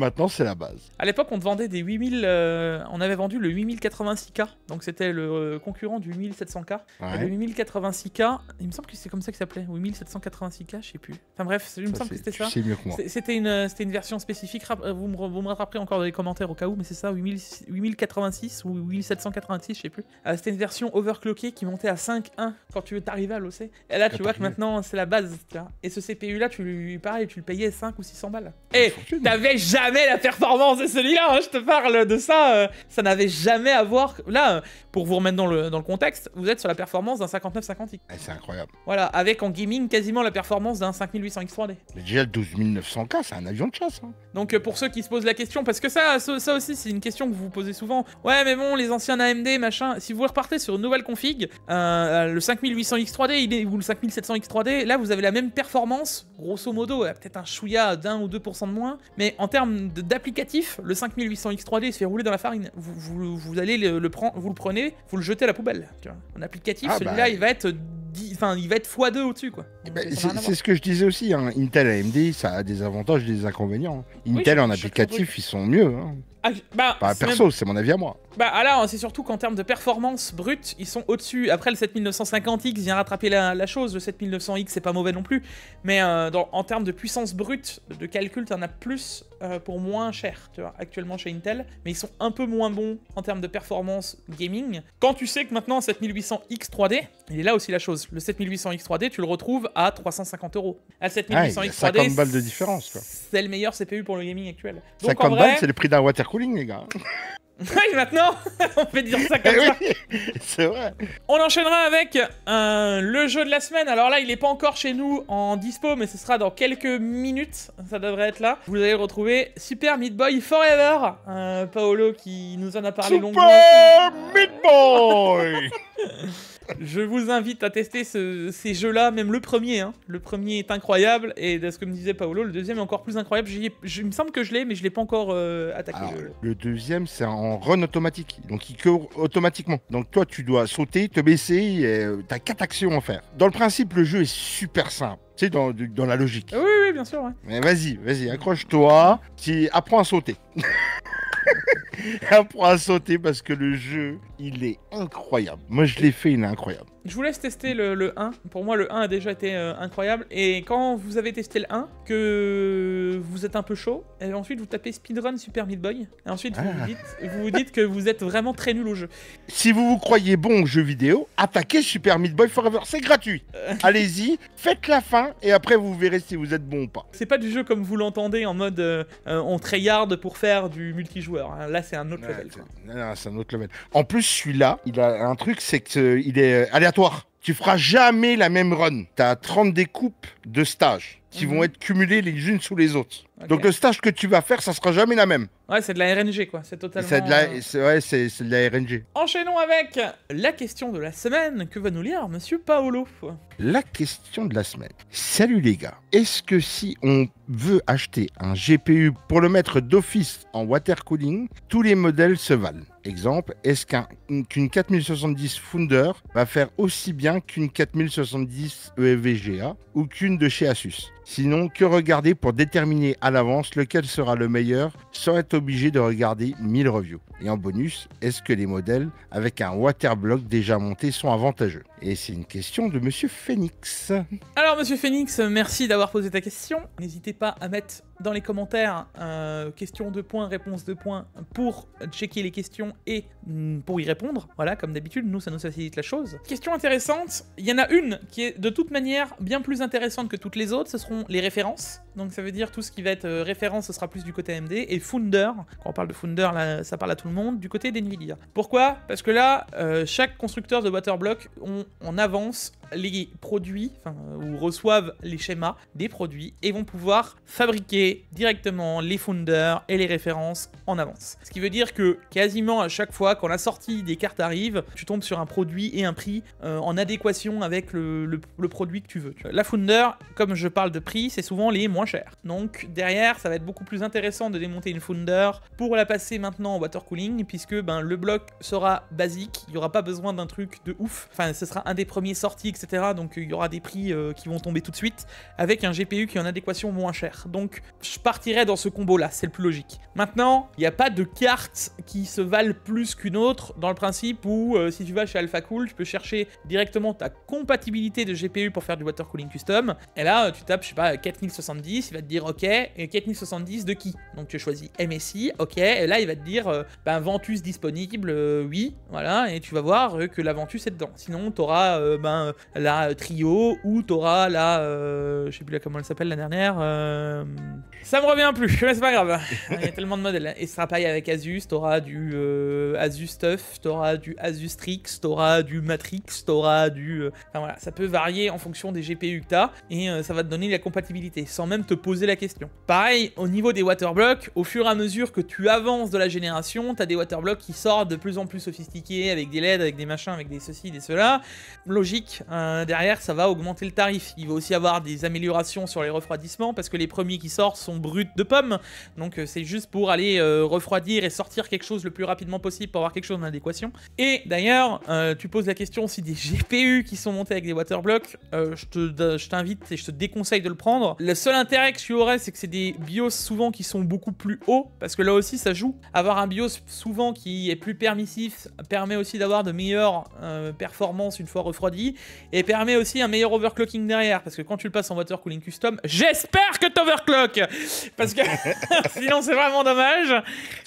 ouf maintenant, c'est la base. À l'époque, on vendait des 8000. Euh, on avait vendu le 8086K. Donc, c'était le euh, concurrent du 8700K. Le 8086K, il me semble que c'est comme ça qu'il s'appelait. 8786K, je sais plus. Enfin, bref, il me semble que c'était ça. C'était une, euh, une version spécifique. Vous me, vous rattraperez encore dans les commentaires au cas où, mais c'est ça, 8086 ou 8786, je sais plus. c'était une version overclockée qui montait à 5.1 quand tu veux t'arriver à l'OC. Et là, tu vois que maintenant, c'est la base. Et ce CPU-là, tu lui, pareil, tu le payais 5 ou 600 balles. Et eh, t'avais jamais la performance de celui-là, hein, je te parle de ça, euh, ça n'avait jamais à voir... Là, pour vous remettre dans le, dans le contexte, vous êtes sur la performance d'un 5950X. Eh, c'est incroyable. Voilà, avec en gaming quasiment la performance d'un 5800X3D. Mais déjà 12900K, c'est un avion de chasse. Hein. Donc euh, pour ceux qui se posent la question, parce que ça, ça, aussi c'est une question que vous vous posez souvent, ouais mais bon, les anciens AMD, machin, si vous repartez sur une nouvelle config, euh, le 5800X3D il est, ou le 5700X3D, là vous avez la même performance, grosso modo, peut-être un chouïa d'un ou 2% de moins, mais en termes d'applicatif, le 5800X3D, se fait rouler dans la farine. Vous, allez le, le vous le prenez, vous le jetez à la poubelle. En applicatif, ah, celui-là, bah. il va être il va être x2 au-dessus, quoi. Eh ben, c'est ce que je disais aussi. Hein. Intel AMD, ça a des avantages, des inconvénients. Hein. Intel en applicatif, ils sont mieux. Hein. Ah, bah, perso, c'est mon avis à moi. Bah alors, c'est surtout qu'en termes de performance brute, ils sont au-dessus. Après, le 7950X vient rattraper la, chose, le 7900X, c'est pas mauvais non plus. Mais euh, en termes de puissance brute de calcul, t'en as plus euh, pour moins cher, tu vois, actuellement chez Intel. Mais ils sont un peu moins bons en termes de performance gaming. Quand tu sais que maintenant, 7800X 3D, il est là aussi la chose. Le 7800X 3D, tu le retrouves à 350 euros. À 7800X 3D, 50 balles de différence, quoi. C'est le meilleur CPU pour le gaming actuel. 50 balles, c'est le prix d'un water cooling, les gars. Oui, maintenant, on fait dire ça comme ça. Eh c'est vrai. On enchaînera avec euh, le jeu de la semaine. Alors là, il n'est pas encore chez nous en dispo, mais ce sera dans quelques minutes. Ça devrait être là. Vous allez retrouver Super Meat Boy Forever. Euh, Paolo qui nous en a parlé longuement. Super Meat Boy je vous invite à tester ces jeux-là, même le premier. Hein. Le premier est incroyable, et de ce que me disait Paolo, le deuxième est encore plus incroyable. Je il me semble que je l'ai, mais je ne l'ai pas encore euh, attaqué. le deuxième, c'est en run automatique, donc il court automatiquement. Donc toi, tu dois sauter, te baisser, tu euh, t'as quatre actions à faire. Dans le principe, le jeu est super simple. Tu sais, dans, la logique. Oui, oui, bien sûr. Mais vas-y, vas-y, accroche-toi. Apprends à sauter. Apprends à sauter parce que le jeu, il est incroyable. Moi, je l'ai fait, il est incroyable je vous laisse tester le, le, 1. Pour moi, le 1 a déjà été euh, incroyable. Et quand vous avez testé le 1, que vous êtes un peu chaud, et ensuite vous tapez speedrun Super Meat Boy. Et ensuite, vous, ah. vous, dites, que vous êtes vraiment très nul au jeu. Si vous vous croyez bon au jeu vidéo, attaquez Super Meat Boy Forever. C'est gratuit. Allez-y, faites la fin et après vous verrez si vous êtes bon ou pas. C'est pas du jeu comme vous l'entendez en mode euh, euh on tryhard pour faire du multijoueur. Hein. Là, c'est un autre level. level. c'est un autre level. En plus, celui-là, il a un truc, c'est qu'il est, euh, il est tu feras jamais la même run. T'as as 30 découpes de stage qui vont mhm. être cumulés les unes sous les autres. Donc le stage que tu vas faire, ça sera jamais la même. Ouais, c'est de la RNG quoi, c'est totalement. Euh, c'est de, la... RNG. Enchaînons avec la question de la semaine que va nous lire Monsieur Paolo. La question de la semaine. Salut les gars, est-ce que si on veut acheter un GPU pour le mettre d'office en water cooling, tous les modèles se valent Exemple, est-ce qu'une 4070 Founder va faire aussi bien qu'une 4070 EVGA ou qu'une de chez Asus Sinon, que regarder pour déterminer à l'avance lequel sera le meilleur sans être obligé de regarder 1000 reviews Et en bonus, est-ce que les modèles avec un waterblock déjà monté sont avantageux Et c'est une question de Monsieur Phoenix. Alors Monsieur Phoenix, merci d'avoir posé ta question. N'hésitez pas à mettre dans les commentaires euh, questions de points, réponses de points pour checker les questions et mm, pour y répondre. Voilà, comme d'habitude, nous, ça nous facilite la chose. Question intéressante, il y en a une qui est de toute manière bien plus intéressante que toutes les autres, ce seront les références. Donc ça veut dire tout ce qui va être euh, référence, ce sera plus du côté AMD. Et Founder, quand on parle de Founder, ça parle à tout le monde, du côté d'NVIDIA. Pourquoi Parce que là, euh, chaque constructeur de waterblock, on, on avance les produits, enfin, euh, ou reçoivent les schémas des produits et vont pouvoir fabriquer directement les founders et les références en avance. Ce qui veut dire que quasiment à chaque fois, quand la sortie des cartes arrive, tu tombes sur un produit et un prix euh, en adéquation avec le, produit que tu veux. La founder, comme je parle de prix, c'est souvent les moins chers. Donc derrière, ça va être beaucoup plus intéressant de démonter une founder pour la passer maintenant en water cooling, puisque ben, le bloc sera basique, il n'y aura pas besoin d'un truc de ouf. Enfin, ce sera un des premiers sorties donc il y aura des prix euh, qui vont tomber tout de suite, avec un GPU qui est en adéquation moins cher. Donc je partirais dans ce combo-là, c'est le plus logique. Maintenant, il n'y a pas de carte qui se valent plus qu'une autre, dans le principe où euh, si tu vas chez Alpha Cool, tu peux chercher directement ta compatibilité de GPU pour faire du water cooling custom. Et là, euh, tu tapes, je sais pas, 4070, il va te dire OK, et 4070 de qui Donc tu choisis MSI, OK, et là il va te dire ben, Ventus disponible, oui, voilà, et tu vas voir que la Ventus est dedans. Sinon, tu auras ben, la euh, trio, ou t'auras la... Euh, je sais plus comment elle s'appelle la dernière. Euh, ça me revient plus, mais c'est pas grave. Il y a tellement de modèles. Hein. Et ce sera pareil avec Asus, t'auras du Asus Stuff, t'auras du Asus Trix, t'auras du Matrix, t'auras du... Enfin voilà, ça peut varier en fonction des GPU que t'as, et ça va te donner la compatibilité, sans même te poser la question. Pareil, au niveau des waterblocks, au fur et à mesure que tu avances de la génération, t'as des waterblocks qui sortent de plus en plus sophistiqués, avec des leds avec des machins, avec des ceci, des cela. Logique, hein. Euh, derrière, ça va augmenter le tarif. Il va aussi avoir des améliorations sur les refroidissements parce que les premiers qui sortent sont bruts de pommes. Donc euh, c'est juste pour aller euh, refroidir et sortir quelque chose le plus rapidement possible pour avoir quelque chose en Et d'ailleurs, tu poses la question si des GPU qui sont montés avec des waterblocks. je t'invite et je te déconseille de le prendre. Le seul intérêt que tu aurais, c'est que c'est des BIOS souvent qui sont beaucoup plus hauts parce que là aussi ça joue. Avoir un BIOS souvent qui est plus permissif permet aussi d'avoir de meilleures performances une fois refroidi et permet aussi un meilleur overclocking derrière. Parce que quand tu le passes en water cooling custom, j'espère que t'overclock Parce que sinon, c'est vraiment dommage.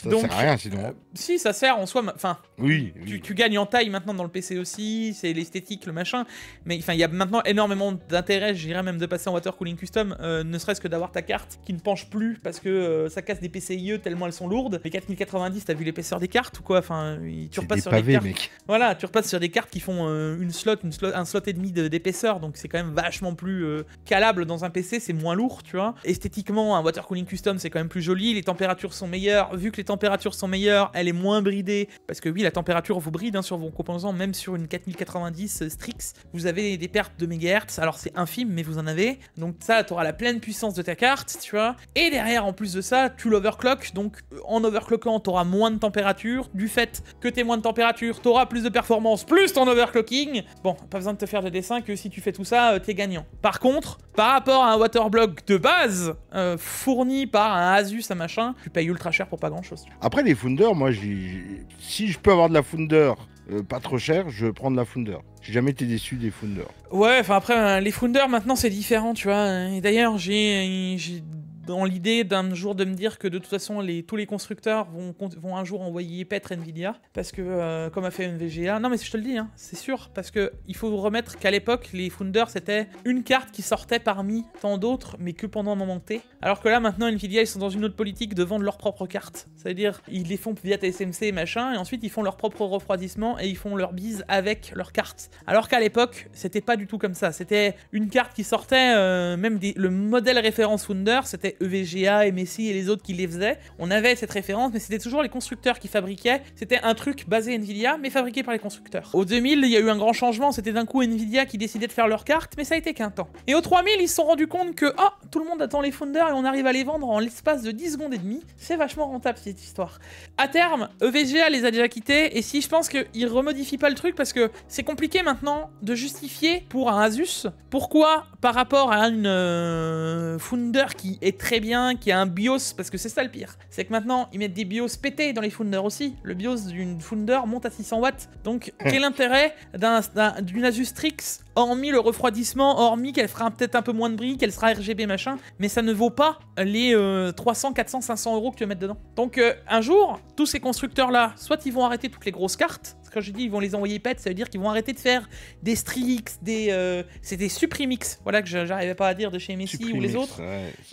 Donc, sert à rien sinon. Euh, si, ça sert en soi. Enfin, oui, Tu, gagnes en taille maintenant dans le PC aussi. C'est l'esthétique, le machin. Mais enfin, il y a maintenant énormément d'intérêt, j'irais même de passer en water cooling custom. Euh, ne serait-ce que d'avoir ta carte qui ne penche plus parce que euh, ça casse des PCIe tellement elles sont lourdes. Les 4090, t'as vu l'épaisseur des cartes ou quoi Enfin, tu repasses sur des cartes. Voilà, tu sur des cartes qui font une slot, une slot, un slot d'épaisseur, donc c'est quand même vachement plus euh, calable dans un PC, c'est moins lourd, tu vois. Esthétiquement, un water cooling custom, c'est quand même plus joli, les températures sont meilleures. Vu que les températures sont meilleures, elle est moins bridée, parce que oui, la température vous bride hein, sur vos composants, même sur une 4090 euh, Strix, vous avez des pertes de mégahertz, alors c'est infime, mais vous en avez. Donc ça, tu auras la pleine puissance de ta carte, tu vois. Et derrière, en plus de ça, tu l'overclock, donc euh, en overclockant, tu auras moins de température. Du fait que tu moins de température, tu auras plus de performance, plus ton overclocking. Bon, pas besoin de te faire de dessin que si tu fais tout ça, euh, t'es gagnant. Par contre, par rapport à un waterblock de base, euh, fourni par un Asus, un machin, tu payes ultra cher pour pas grand chose. Après, les Founders, moi, j'ai si je peux avoir de la Founder euh, pas trop cher, je prends de la Founder. J'ai jamais été déçu des Founders. Ouais, enfin après, les Founders, maintenant c'est différent, tu vois. D'ailleurs, j'ai dans l'idée d'un jour de me dire que de toute façon les, tous les constructeurs vont, vont un jour envoyer paître Nvidia parce que euh, comme a fait MVGA... non mais je te le dis, hein, c'est sûr parce que il faut remettre qu'à l'époque les founders c'était une carte qui sortait parmi tant d'autres mais que pendant un moment T. Alors que là maintenant Nvidia ils sont dans une autre politique de vendre leurs propres cartes, c'est-à-dire ils les font via TSMC machin et ensuite ils font leur propre refroidissement et ils font leur bise avec leurs cartes. Alors qu'à l'époque c'était pas du tout comme ça, c'était une carte qui sortait euh, même des, le modèle référence founder c'était EVGA, Messi et les autres qui les faisaient. On avait cette référence, mais c'était toujours les constructeurs qui fabriquaient. C'était un truc basé Nvidia, mais fabriqué par les constructeurs. Au 2000, il y a eu un grand changement. C'était d'un coup Nvidia qui décidait de faire leur cartes, mais ça a été qu'un temps. Et au 3000, ils se sont rendus compte que ah, tout le monde attend les founders et on arrive à les vendre en l'espace de 10 secondes et demie. C'est vachement rentable cette histoire. À terme, EVGA les a déjà quittés, et si je pense qu'ils remodifient pas le truc parce que c'est compliqué maintenant de justifier pour un Asus pourquoi par rapport à une euh, founder qui est très très bien qu'il y a un BIOS, parce que c'est ça le pire. C'est que maintenant, ils mettent des BIOS pétés dans les Founders aussi. Le BIOS d'une Founder monte à 600 watts. Donc, quel intérêt d'une Asus Strix, hormis le refroidissement, hormis qu'elle fera peut-être un peu moins de bruit, qu'elle sera RGB machin, mais ça ne vaut pas les 300, 400, 500 euros que tu vas mettre dedans. Donc, euh, un jour, tous ces constructeurs-là, soit ils vont arrêter toutes les grosses cartes, quand je dis ils vont les envoyer pet ça veut dire qu'ils vont arrêter de faire des Strix, des. Euh, c'est des Suprimix, voilà que j'arrivais pas à dire de chez Messi ou les autres.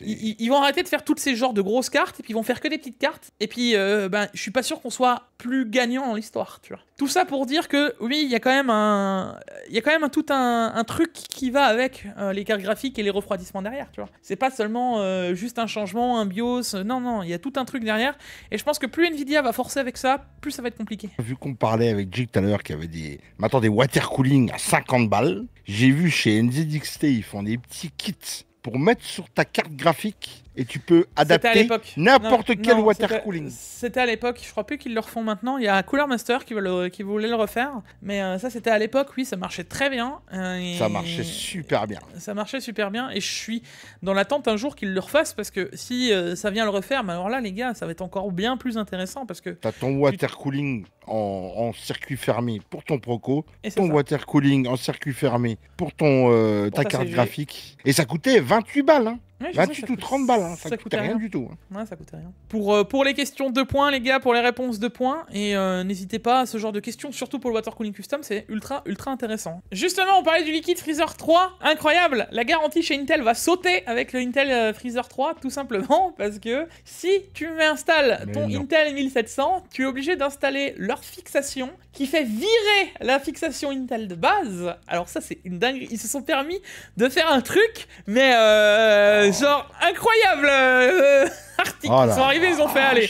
ils, vont arrêter de faire tous ces genres de grosses cartes, et puis ils vont faire que des petites cartes. Et puis, euh, ben, je suis pas sûr qu'on soit plus gagnant en l'histoire, tu vois. Tout ça pour dire que, oui, il y a quand même un, il y quand même tout un, truc qui va avec euh, les cartes graphiques et les refroidissements derrière, tu vois. C'est pas seulement euh, juste un changement, un BIOS, euh, non, non, il y a tout un truc derrière, et je pense que plus Nvidia va forcer avec ça, plus ça va être compliqué. Vu qu'on parlait avec Jake tout à l'heure qui avait dit, maintenant des water cooling à 50 balles, j'ai vu chez NZXT, ils font des petits kits pour mettre sur ta carte graphique et tu peux adapter n'importe quel water cooling. C'était à l'époque, je crois plus qu'ils le refont maintenant. Il y a Cooler Master qui, voulait le refaire, mais euh, ça c'était à l'époque, oui, ça marchait très bien. Euh, ça marchait super bien. Ça marchait super bien, et je suis dans l'attente un jour qu'ils le refassent parce que si euh, ça vient le refaire, alors là, les gars, ça va être encore bien plus intéressant parce que. T'as ton water cooling en, circuit fermé pour ton Proco, ton water cooling en circuit fermé pour ton ta, carte graphique, et ça coûtait 28 balles. Hein. Ouais, 28 ou 30 balles, hein, ça, coûtait, rien. du tout. Hein. Ouais, ça coûtait rien. Pour, euh, pour les questions, de points, les gars, pour les réponses, de points. Et euh, n'hésitez pas à ce genre de questions, surtout pour le Water Cooling Custom, c'est ultra, ultra intéressant. Justement, on parlait du Liquid Freezer 3. Incroyable La garantie chez Intel va sauter avec le Intel euh, Freezer 3, tout simplement, parce que si tu installes ton Intel 1700, tu es obligé d'installer leur fixation qui fait virer la fixation Intel de base. Alors ça, c'est une dingue. Ils se sont permis de faire un truc, mais euh, oh. genre incroyable. Euh, article. Oh ils sont arrivés, ils ont fait aller.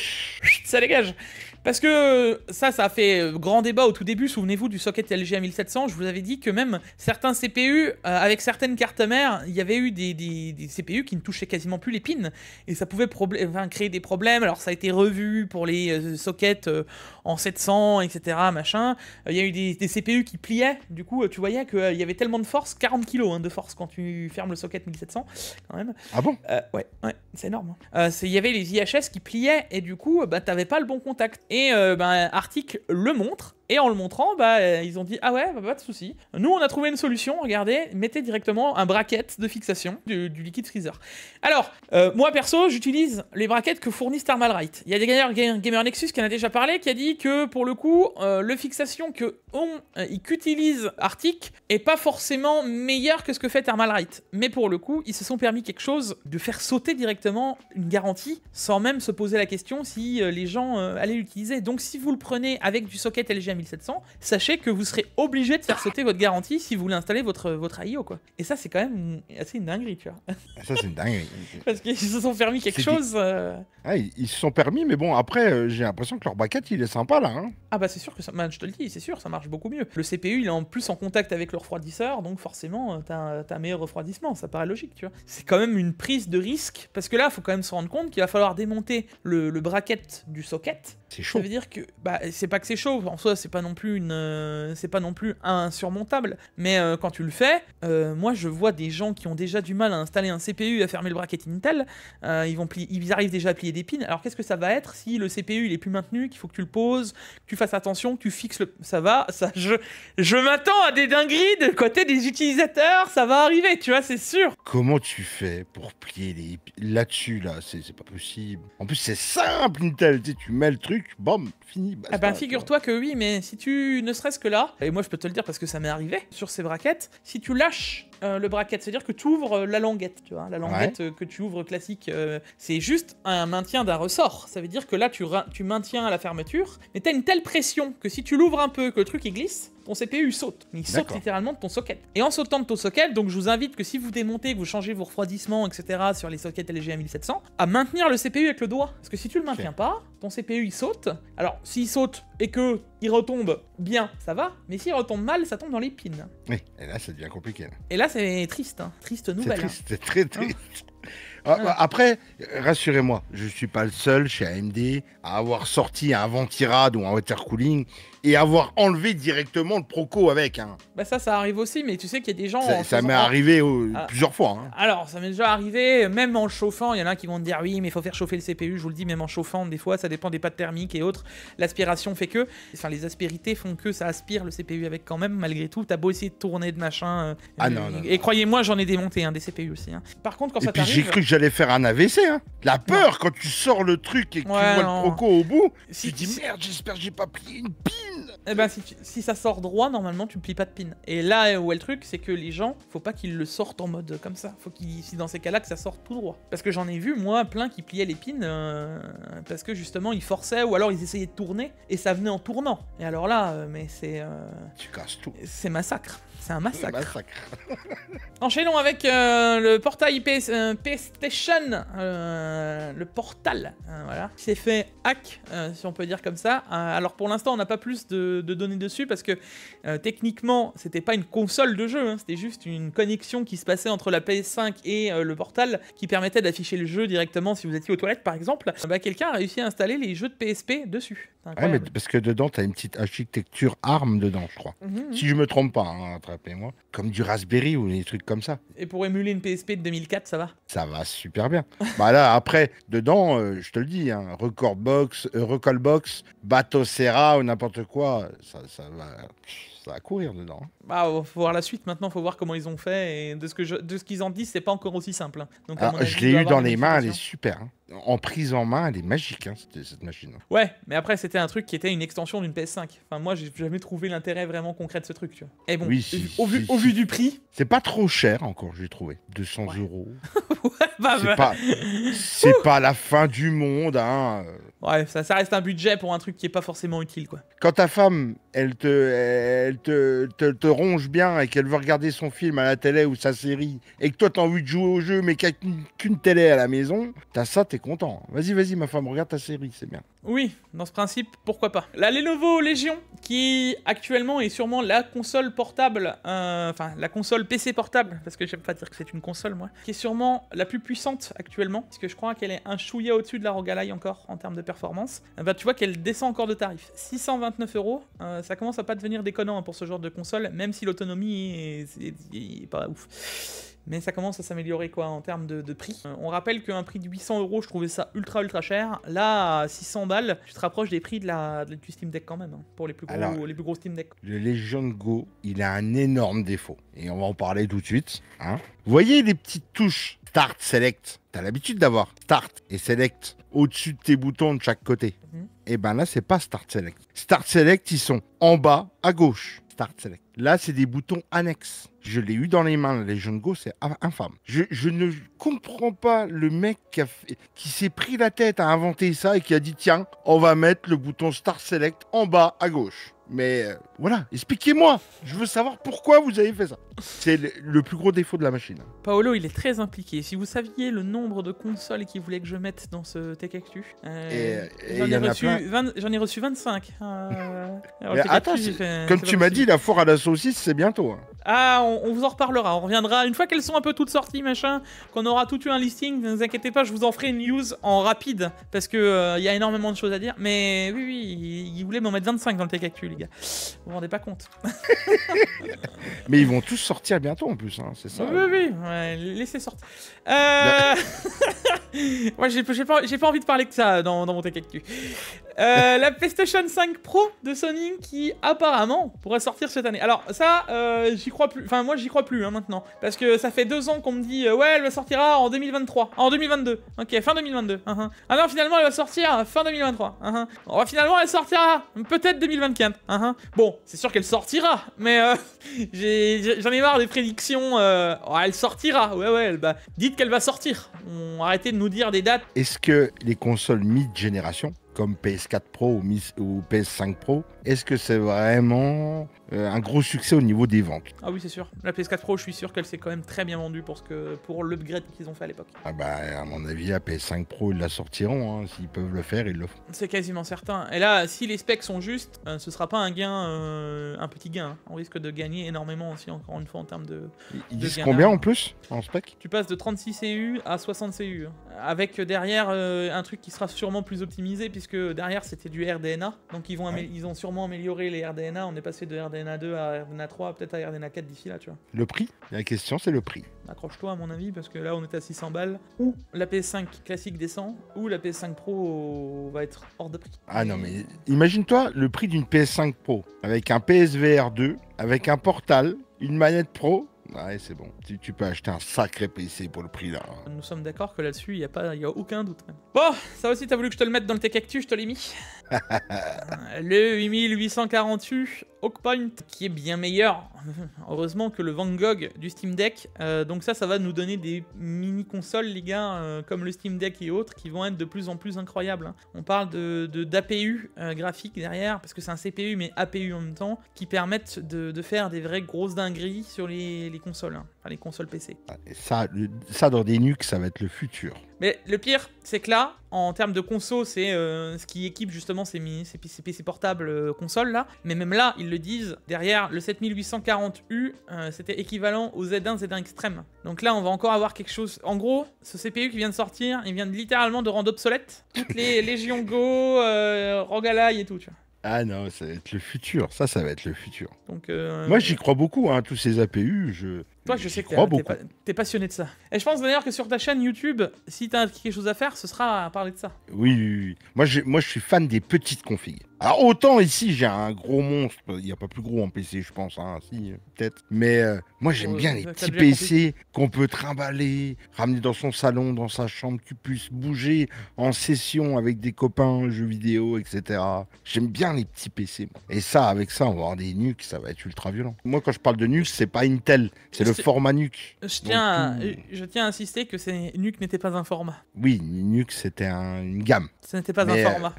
Ça dégage. Parce que euh, ça, ça a fait euh, grand débat au tout début. Souvenez-vous du socket LGA 1700. Je vous avais dit que même certains CPU, avec certaines cartes mères, il y avait eu des, CPU qui ne touchaient quasiment plus les pins. Et ça pouvait créer des problèmes. Alors ça a été revu pour les sockets en 700, etc. Machin. Euh, il y a eu des, CPU qui pliaient. Du coup, euh, tu voyais qu'il euh, y avait tellement de force, 40 kg hein, de force quand tu fermes le socket 1700, quand même. Ah bon Ouais, ouais c'est énorme. Hein. Il y avait les IHS qui pliaient et du coup, bah, t'avais pas le bon contact. Et ben article le montre. Et en le montrant, bah, euh, ils ont dit Ah ouais, bah, pas de souci. Nous, on a trouvé une solution. Regardez, mettez directement un bracket de fixation du, liquide freezer. Alors, euh, moi perso, j'utilise les brackets que fournissent Thermalright. Il y a des d'ailleurs Gamer Nexus qui en a déjà parlé, qui a dit que pour le coup, euh, le fixation que qu'utilise Arctic est pas forcément meilleur que ce que fait Thermalright. Mais pour le coup, ils se sont permis quelque chose de faire sauter directement une garantie sans même se poser la question si les gens allaient l'utiliser. Donc, si vous le prenez avec du socket LGM 1700, sachez que vous serez obligé de faire sauter votre garantie si vous voulez installer votre, votre IO, quoi. Et ça, c'est quand même assez une dinguerie, tu vois. Ah, ça, c'est Parce qu'ils se sont permis quelque chose. Euh. Ah, ils se sont permis, mais bon, après, euh, j'ai l'impression que leur braquette il est sympa, là. Hein. Ah, bah, c'est sûr que ça. Bah, je te le dis, c'est sûr, ça marche beaucoup mieux. Le CPU, il est en plus en contact avec le refroidisseur, donc forcément, euh, t'as as un meilleur refroidissement, ça paraît logique, tu vois. C'est quand même une prise de risque, parce que là, faut quand même se rendre compte qu'il va falloir démonter le, braquette du socket c'est chaud. Ça veut dire que bah c'est pas que c'est chaud en soi, c'est pas non plus une euh, c'est pas non plus insurmontable, mais euh, quand tu le fais, euh, moi je vois des gens qui ont déjà du mal à installer un CPU à fermer le bracket Intel, ils vont ils arrivent déjà à plier des pins. Alors qu'est-ce que ça va être si le CPU il est plus maintenu, qu'il faut que tu le poses, que tu fasses attention, que tu fixes le ça va, ça je je m'attends à des dingueries de côté des utilisateurs, ça va arriver, tu vois, c'est sûr. Comment tu fais pour plier les là-dessus là, c'est pas possible. En plus c'est simple Intel, tu mets le truc fini. Bah, ah ben, figure-toi que oui, mais si tu ne serait-ce que là, et moi je peux te le dire parce que ça m'est arrivé sur ces braquettes, si tu lâches euh, le braquette, c'est-à-dire que tu ouvres euh, la languette, tu vois, la languette euh, que tu ouvres classique, c'est juste un maintien d'un ressort. Ça veut dire que là tu, tu maintiens la fermeture, mais tu as une telle pression que si tu l'ouvres un peu, que le truc il glisse, ton CPU saute. Il saute littéralement de ton socket. Et en sautant de ton socket, donc je vous invite que si vous démontez, vous changez vos refroidissements, etc. sur les sockets LGA 1700, à maintenir le CPU avec le doigt. Parce que si tu le maintiens pas, ton CPU il saute. Alors s'il saute et que il retombe bien, ça va. Mais s'il retombe mal, ça tombe dans les pins. Oui, et là ça devient compliqué. Et là c'est triste, hein. triste nouvelle. Hein. triste, très hein. triste. Ah, bah, après, rassurez-moi, je ne suis pas le seul chez AMD à avoir sorti un ventirad ou un watercooling cooling et avoir enlevé directement le proco avec. Hein. Bah ça, ça arrive aussi, mais tu sais qu'il y a des gens. Ça, m'est arrivé euh, ah. plusieurs fois. Hein. Alors, ça m'est déjà arrivé, même en chauffant, il y en a qui vont te dire oui, mais il faut faire chauffer le CPU. Je vous le dis, même en chauffant, des fois, ça dépend des pattes thermiques et autres. L'aspiration fait que, enfin, les aspérités font que ça aspire le CPU avec quand même, malgré tout. T'as beau essayer de tourner de machin. Euh, ah euh, non, Et croyez-moi, j'en ai démonté un hein, des CPU aussi. Hein. Par contre, quand ça t'arrive. J'ai cru que j'allais faire un AVC. La peur quand tu sors le truc et que tu vois le proco au bout. Si tu dis merde, j'espère que j'ai pas pris une pile eh ben, si, ça sort droit, normalement, tu plies pas de pin. Et là euh, où est le truc, c'est que les gens, faut pas qu'ils le sortent en mode comme ça. Faut qu'ils, si dans ces cas-là, que ça sorte tout droit. Parce que j'en ai vu, moi, plein qui pliaient les pins euh, parce que justement, ils forçaient ou alors ils essayaient de tourner et ça venait en tournant. Et alors là, euh, mais c'est. tu casses tout. C'est massacre. C'est un massacre. Enchaînons avec euh, le portail PS, euh, Station, euh, le portal, hein, voilà, qui s'est fait hack, si on peut dire comme ça. alors pour l'instant, on n'a pas plus de, données dessus parce que techniquement, c'était pas une console de jeu, hein. c'était juste une connexion qui se passait entre la PS5 et le portal qui permettait d'afficher le jeu directement si vous étiez aux toilettes par exemple. Bah, quelqu'un a réussi à installer les jeux de PSP dessus mais parce que dedans, tu as une petite architecture arme dedans, je crois. Mhm. Si je me trompe pas, hein, attrapez-moi. Comme du Raspberry ou des trucs comme ça. Et pour émuler une PSP de 2004, ça va Ça va super bien. bah là, après, dedans, euh, je te le dis, hein, Record Box, euh, Recall Box, Bateau Serra ou n'importe quoi, ça va ça va courir dedans. Bah, faut voir la suite maintenant, faut voir comment ils ont fait. Et de ce, que je, de ce qu'ils en disent, c'est pas encore aussi simple. Hein. Donc, ah, je l'ai eu dans les mains, elle est super. Hein. En prise en main, elle est magique, hein, cette, machine. Ouais, mais après, c'était un truc qui était une extension d'une PS5. Enfin, moi, j'ai jamais trouvé l'intérêt vraiment concret de ce truc, tu vois. Et bon, oui, au, vu, du prix. C'est pas trop cher encore, j'ai trouvé. 200 euros. Bah, c'est bah. pas, pas la fin du monde, Ouais, ça, reste un budget pour un truc qui est pas forcément utile, quoi. Quand ta femme, elle te, te, te, ronge bien et qu'elle veut regarder son film à la télé ou sa série, et que toi t'as envie de jouer au jeu mais qu'il a qu'une télé à la maison, t'as ça, t'es content. Vas-y, vas-y, ma femme, regarde ta série, c'est bien. Oui, dans ce principe, pourquoi pas. La Lenovo Legion, qui actuellement est sûrement la console portable, euh, enfin la console PC portable, parce que j'aime pas dire que c'est une console moi, qui est sûrement la plus puissante actuellement, parce que je crois qu'elle est un chouïa au-dessus de la Rogalai encore en termes de performance. Bah tu vois qu'elle descend encore de tarif. 629 euros, euh, ça commence à pas devenir déconnant hein, pour ce genre de console, même si l'autonomie est, est pas ouf. Mais ça commence à s'améliorer quoi en termes de, prix. Euh, on rappelle qu'un prix de 800 euros, je trouvais ça ultra ultra cher. Là, à 600 balles, tu te rapproches des prix de la, du Steam Deck quand même, hein, pour les plus, gros, les Steam Deck. Le Legion Go, il a un énorme défaut. Et on va en parler tout de suite. Hein. Vous voyez les petites touches Start, Select. T'as l'habitude d'avoir Start et Select au-dessus de tes boutons de chaque côté. Mhm. Et eh ben là, c'est pas Start Select. Start Select, ils sont en bas à gauche. Là, c'est des boutons annexes. Je l'ai eu dans les mains, la Legion Go, c'est infâme. Je, ne comprends pas le mec qui, qui s'est pris la tête à inventer ça et qui a dit tiens, on va mettre le bouton Star Select en bas à gauche. Mais euh, voilà, expliquez-moi. Je veux savoir pourquoi vous avez fait ça. C'est le, plus gros défaut de la machine. Paolo, il est très impliqué. Si vous saviez le nombre de consoles qu'il voulait que je mette dans ce Tech Actu, euh, j'en ai, reçu 25. Euh, attends, comme tu m'as dit, la foire à la saucisse, c'est bientôt. Hein. Ah, on, vous en reparlera. On reviendra une fois qu'elles sont un peu toutes sorties, machin, qu'on aura tout eu un listing. Ne vous inquiétez pas, je vous en ferai une news en rapide parce que euh, il y a énormément de choses à dire. Mais oui, oui, il, il voulait m'en mettre 25 dans le Tech Actu les gars. Vous vous rendez pas compte. Mais ils vont tous sortir bientôt en plus, hein, c'est ça Oui, oui, laissez sortir. Euh, moi, j'ai pas, pas, envie de parler que ça dans, dans mon TKQ. Euh, la PlayStation 5 Pro de Sony qui apparemment pourrait sortir cette année. Alors ça, euh, j'y crois plus. Enfin, moi, j'y crois plus hein, maintenant parce que ça fait deux ans qu'on me dit ouais, elle va sortira en 2023, en 2022. Ok, fin 2022. Ah, ah. ah non, finalement, elle va sortir fin 2023. Uh ah, bah, finalement, elle sortira peut-être 2024. Uh-huh. Bon, c'est sûr qu'elle sortira, mais euh, j'en ai, marre des prédictions. Euh. Oh, elle sortira, ouais, ouais, bah, dites qu'elle va sortir. arrêtez de nous dire des dates. Est-ce que les consoles mid-génération, comme PS4 Pro ou, ou PS5 Pro, est-ce que c'est vraiment euh, un gros succès au niveau des ventes Ah oui, c'est sûr. La PS4 Pro, je suis sûr qu'elle s'est quand même très bien vendue pour, pour l'upgrade qu'ils ont fait à l'époque. Ah bah, à mon avis, la PS5 Pro, ils la sortiront. Hein. S'ils peuvent le faire, ils le font. C'est quasiment certain. Et là, si les specs sont justes, ce euh, ce sera pas un gain, euh, un petit gain. Hein. On risque de gagner énormément aussi, encore une fois, en termes de. Ils disent combien en plus, en spec Tu passes de 36 CU à 60 CU. Hein. Avec derrière un truc qui sera sûrement plus optimisé, puisque derrière, c'était du RDNA. Donc, ils, vont ils ont sûrement améliorer les RDNA. On est passé de RDNA 2 à RDNA 3, peut-être à RDNA 4 d'ici là, tu vois. Le prix La question, c'est le prix. Accroche-toi, à mon avis, parce que là, on est à 600 balles. Ou la PS5 classique descend, ou la PS5 Pro va être hors de prix. Ah non, mais imagine-toi le prix d'une PS5 Pro, avec un PSVR 2, avec un portal, une manette Pro, Ouais, c'est bon. Tu, tu, peux acheter un sacré PC pour le prix là. Hein. Nous sommes d'accord que là-dessus, il n'y a, pas, a aucun doute. Bon, ça aussi, t'as voulu que je te le mette dans le tech je te l'ai mis. Euh, le 8848 Hawkpoint, qui est bien meilleur, heureusement, que le Van Gogh du Steam Deck. Euh, donc ça, ça va nous donner des mini-consoles, les gars, euh, comme le Steam Deck et autres, qui vont être de plus en plus incroyables. Hein. On parle de, d'APU graphique derrière, parce que c'est un CPU, mais APU en même temps, qui permettent de, faire des vraies grosses dingueries sur les, les consoles, hein. enfin les consoles PC. Ah, ça, ça, dans des nuques, ça va être le futur. Mais le pire, c'est que là, en termes de conso, c'est euh, ce qui équipe justement ces, PC portables console, euh, consoles là. Mais même là, ils le disent, derrière le 7840U, euh, c'était équivalent au Z1, Z1 Extreme. Donc là, on va encore avoir quelque chose. En gros, ce CPU qui vient de sortir, il vient littéralement de rendre obsolète toutes les Legion Go, Rogalai et tout, tu vois. Ah non, ça va être le futur. Ça, ça va être le futur. Donc, Moi, j'y crois beaucoup, hein, tous ces APU. Je toi, je sais que t'es es passionné de ça. Et je pense d'ailleurs que sur ta chaîne YouTube, si t'as quelque chose à faire, ce sera à parler de ça. Oui, oui, oui. Moi, je, moi, je suis fan des petites configs. Alors, autant ici, j'ai un gros monstre. Il n'y a pas plus gros en PC, je pense. Hein. Si, peut-être. Mais euh, moi, j'aime bien les petits PC qu'on peut trimballer, ramener dans son salon, dans sa chambre, qu'il tu puisses bouger en session avec des copains, jeux vidéo, etc. J'aime bien les petits PC. Et ça, avec ça, on va avoir des nukes, ça va être ultra violent. Moi, quand je parle de nukes, c'est pas Intel, c'est le format nuque Je tiens, à, je tiens à insister que Nuke n'était pas un format. Oui, Nuke c'était une gamme. Ce n'était pas un euh, format.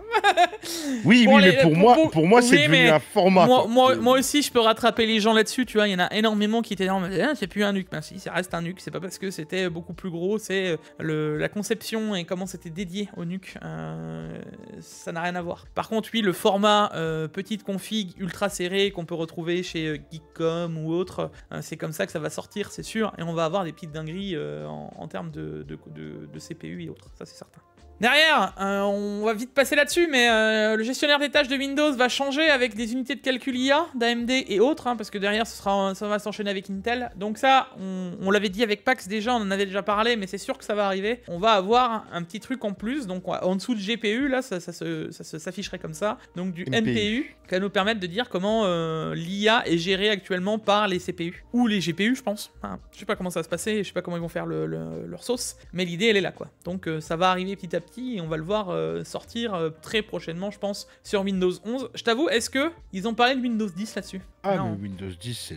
oui, mais pour, moi, pour moi, c'est devenu un format. Moi, moi, aussi, je peux rattraper les gens là-dessus, tu vois. Il y en a énormément qui étaient là, ah, c'est plus un NUC. Ben si, ça reste un nuque C'est pas parce que c'était beaucoup plus gros, c'est euh, la conception et comment c'était dédié au nuque euh, ça n'a rien à voir. Par contre, oui, le format petite config ultra serré qu'on peut retrouver chez Geekcom ou autre, c'est comme ça que ça va sortir c'est sûr, et on va avoir des petites dingueries euh, en, termes de, de CPU et autres, ça c'est certain. Derrière, euh, on va vite passer là-dessus, mais euh, le gestionnaire des tâches de Windows va changer avec des unités de calcul IA, d'AMD et autres, hein, parce que derrière, ce sera, ça va s'enchaîner avec Intel. Donc ça, on, l'avait dit avec PAX déjà, on en avait déjà parlé, mais c'est sûr que ça va arriver. On va avoir un petit truc en plus, donc en dessous de GPU, là, ça, s'afficherait comme ça. Donc du NPU, qui va nous permettre de dire comment euh, l'IA est gérée actuellement par les CPU, ou les GPU, je pense. je sais pas comment ça va se passer, je sais pas comment ils vont faire leur sauce, mais l'idée, elle est là, quoi. Donc ça va arriver petit à petit et on va le voir euh, sortir euh, très prochainement, je pense, sur Windows 11. Je t'avoue, est-ce que ils ont parlé de Windows 10 là-dessus ah, mais Windows 10,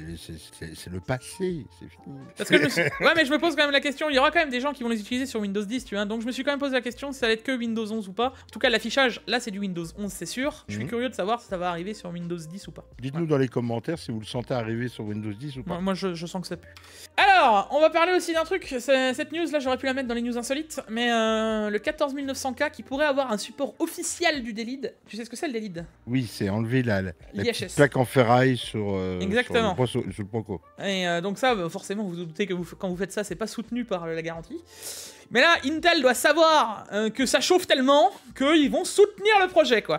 c'est le passé, c'est fini. Parce que je Ouais, mais je me pose quand même la question, il y aura quand même des gens qui vont les utiliser sur Windows 10, tu vois. Donc je me suis quand même posé la question si ça va être que Windows 11 ou pas. En tout cas, l'affichage, là, c'est du Windows 11, c'est sûr. Je suis mhm. curieux de savoir si ça va arriver sur Windows 10 ou pas. Dites-nous dans les commentaires si vous le sentez arriver sur Windows 10 ou pas. Moi, je, sens que ça pue. Alors, on va parler aussi d'un truc. Cette news, là, j'aurais pu la mettre dans les news insolites, mais euh, le 14900K qui pourrait avoir un support officiel du Delid. Tu sais ce que c'est le Delid Oui, c'est enlever la, la, plaque en ferraille sur Exactement. Euh, sur le, euh, donc ça, euh, forcément, vous vous doutez que quand vous faites ça, c'est pas soutenu par la garantie. Mais là, Intel doit savoir que ça chauffe tellement qu'ils vont soutenir le projet, quoi.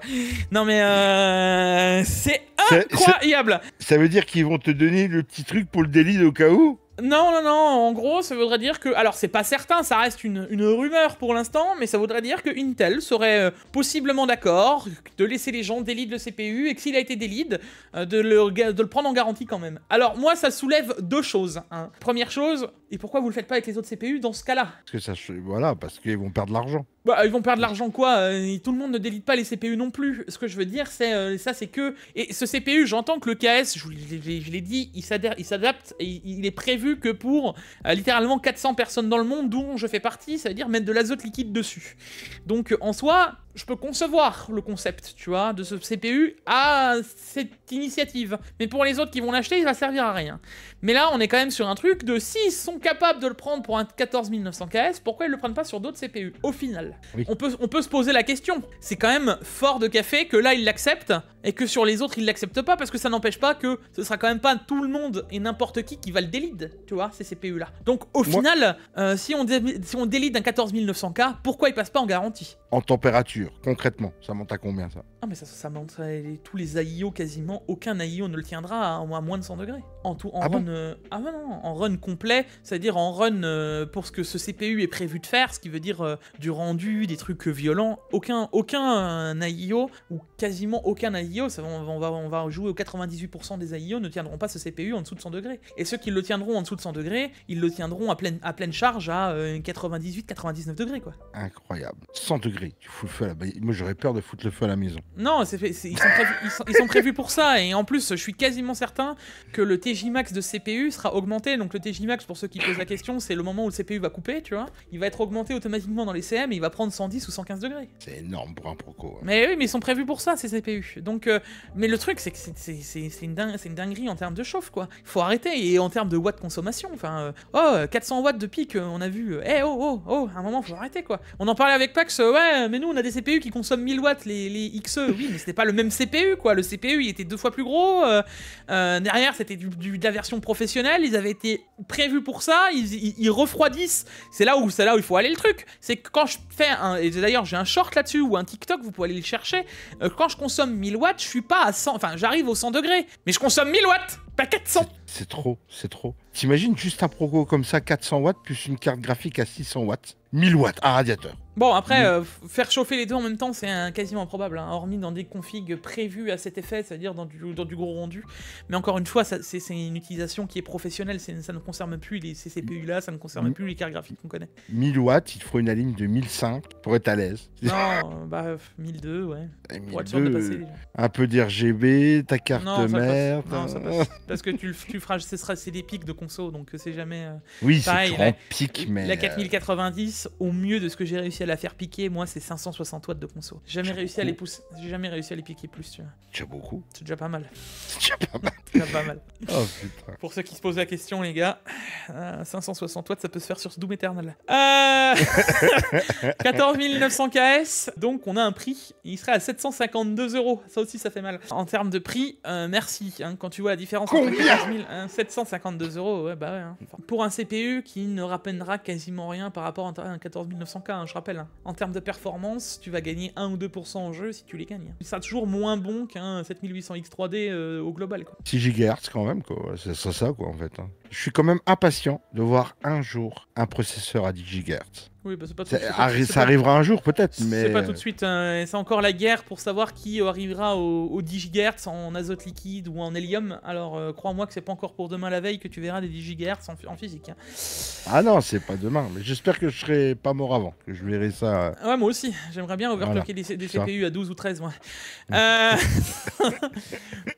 Non mais c'est incroyable. Ça, ça veut dire qu'ils vont te donner le petit truc pour le délit au cas où non, non, non, en gros, ça voudrait dire que... Alors, c'est pas certain, ça reste une, rumeur pour l'instant, mais ça voudrait dire que Intel serait euh, possiblement d'accord de laisser les gens délit le CPU, et que s'il a été délit, euh, de, le, prendre en garantie quand même. Alors, moi, ça soulève deux choses. Hein. Première chose, et pourquoi vous le faites pas avec les autres CPU dans ce cas-là Parce que ça, voilà, parce qu'ils vont perdre de l'argent. Bah, ils vont perdre de l'argent quoi euh, Tout le monde ne délite pas les CPU non plus. Ce que je veux dire, c'est euh, ça, c'est que et ce CPU, j'entends que le KS, je, l'ai dit, il s'adapte, il, est prévu que pour euh, littéralement 400 personnes dans le monde, dont je fais partie, ça veut dire mettre de l'azote liquide dessus. Donc en soi, je peux concevoir le concept, tu vois, de ce CPU à cette initiative. Mais pour les autres qui vont l'acheter, il va servir à rien. Mais là, on est quand même sur un truc de s'ils sont capables de le prendre pour un 14900KS, pourquoi ils le prennent pas sur d'autres CPU, au final on, peut, on peut se poser la question. C'est quand même fort de café que là, ils l'acceptent, et que sur les autres ils l'acceptent pas parce que ça n'empêche pas que ce sera quand même pas tout le monde et n'importe qui qui va le délide, tu vois, ces CPU là. Donc au final, euh, si, on si on délide un 14900K, pourquoi il passe pas en garantie En température, concrètement, ça monte à combien ça Ah mais ça, monte à tous les AIO quasiment, aucun AIO ne le tiendra à, moins de 100 degrés. En tout, en ah run, euh, ah en run complet, c'est-à-dire en run euh, pour ce que ce CPU est prévu de faire, ce qui veut dire du rendu, des trucs violents, aucun, aucun AIO ou quasiment aucun AIO AIO, on, va, on va jouer au 98% des AIO ne tiendront pas ce CPU en dessous de 100 degrés. Et ceux qui le tiendront en dessous de 100 degrés, ils le tiendront à pleine, à pleine charge à 98-99 euh, degrés, quoi. Incroyable. 100 degrés, tu fous le feu à la Moi, j'aurais peur de foutre le feu à la maison. Non, c'est ils, sont prévus, ils, sont, prévus pour ça. Et en plus, je suis quasiment certain que le TJ max de CPU sera augmenté. Donc, le TJ max, pour ceux qui posent la question, c'est le moment où le CPU va couper, tu vois. Il va être augmenté automatiquement dans les CM et il va prendre 110 ou 115 degrés. C'est énorme pour un proco. Hein. Mais oui, mais ils sont prévus pour ça, ces CPU. Donc, euh, mais le truc, c'est que c'est une, une, dinguerie en termes de chauffe, quoi. Il faut arrêter. Et en termes de watts de consommation, enfin, euh, oh, 400 euh, watts de pic, on a vu. Eh oh, oh, oh, un moment, faut arrêter, quoi. On en parlait avec Pax, ouais, mais nous, on a des CPU qui consomment 1000 watts, les, XE. Oui, mais c'était pas le même CPU, quoi. Le CPU, il était deux fois plus gros. derrière, c'était de la version professionnelle. Ils avaient été prévus pour ça. Ils, refroidissent. C'est là où, c'est là où il faut aller le truc. C'est que quand je fais un, et d'ailleurs, j'ai un short là-dessus ou un TikTok, vous pouvez aller le chercher. quand je consomme 1000 watts, je suis pas à 100, enfin j'arrive au 100 degrés, mais je consomme 1000 watts, pas 400. C'est trop, c'est trop. T'imagines juste un proco comme ça, 400 watts, plus une carte graphique à 600 watts, 1000 watts, un radiateur. Bon, après, mm. euh, faire chauffer les deux en même temps, c'est quasiment improbable, hein, hormis dans des configs prévues à cet effet, c'est-à-dire dans du, gros rendu. Mais encore une fois, c'est une utilisation qui est professionnelle, ça ne concerne plus les ces CPU-là, ça ne concerne mm. plus les cartes graphiques qu'on connaît. 1000 watts, il faut une ligne de 1005 pour être à l'aise. Non, euh, bah 1002, ouais. 1002, pour être de un peu d'RGB, ta carte mère. Non, ça passe. Parce que tu, feras, ce sera, c'est des pics de conso, donc c'est jamais. Euh, oui, c'est un pic, mais. La 4090, au mieux de ce que j'ai réussi à faire piquer, moi, c'est 560 watts de conso. J'ai jamais réussi à les pousser. J'ai jamais réussi à les piquer plus, tu vois. déjà beaucoup. C'est déjà pas mal. C'est déjà pas mal. Oh, pour ceux qui se posent la question, les gars, 560 euh, watts, ça peut se faire sur ce Doom Eternal. 14900 14 900 KS. Donc, on a un prix. Il serait à 752 euros. Ça aussi, ça fait mal. En termes de prix, euh, merci. Hein, quand tu vois la différence entre 752 euh, euros, bah ouais. Hein. pour un CPU qui ne rappellera quasiment rien par rapport à un 14 900K, hein, je rappelle. En termes de performance, tu vas gagner 1 ou 2% en jeu si tu les gagnes. Ça toujours moins bon qu'un 7800X 3D euh, au global. 6 GHz quand même, quoi. C'est ça, quoi, en fait. Hein. Je suis quand même impatient de voir un jour un processeur à 10 GHz. Oui, bah pas tout suite, ça, arrivera un jour peut-être, mais c'est pas tout de suite. Hein. C'est encore la guerre pour savoir qui euh, arrivera au, 10 GHz en azote liquide ou en hélium. Alors euh, crois-moi que c'est pas encore pour demain la veille que tu verras des 10 GHz en, physique. Hein. Ah non, c'est pas demain. Mais j'espère que je serai pas mort avant, que je verrai ça. Euh, ouais, moi aussi. J'aimerais bien overclocker des, CPU à 12 ou 13. Moi.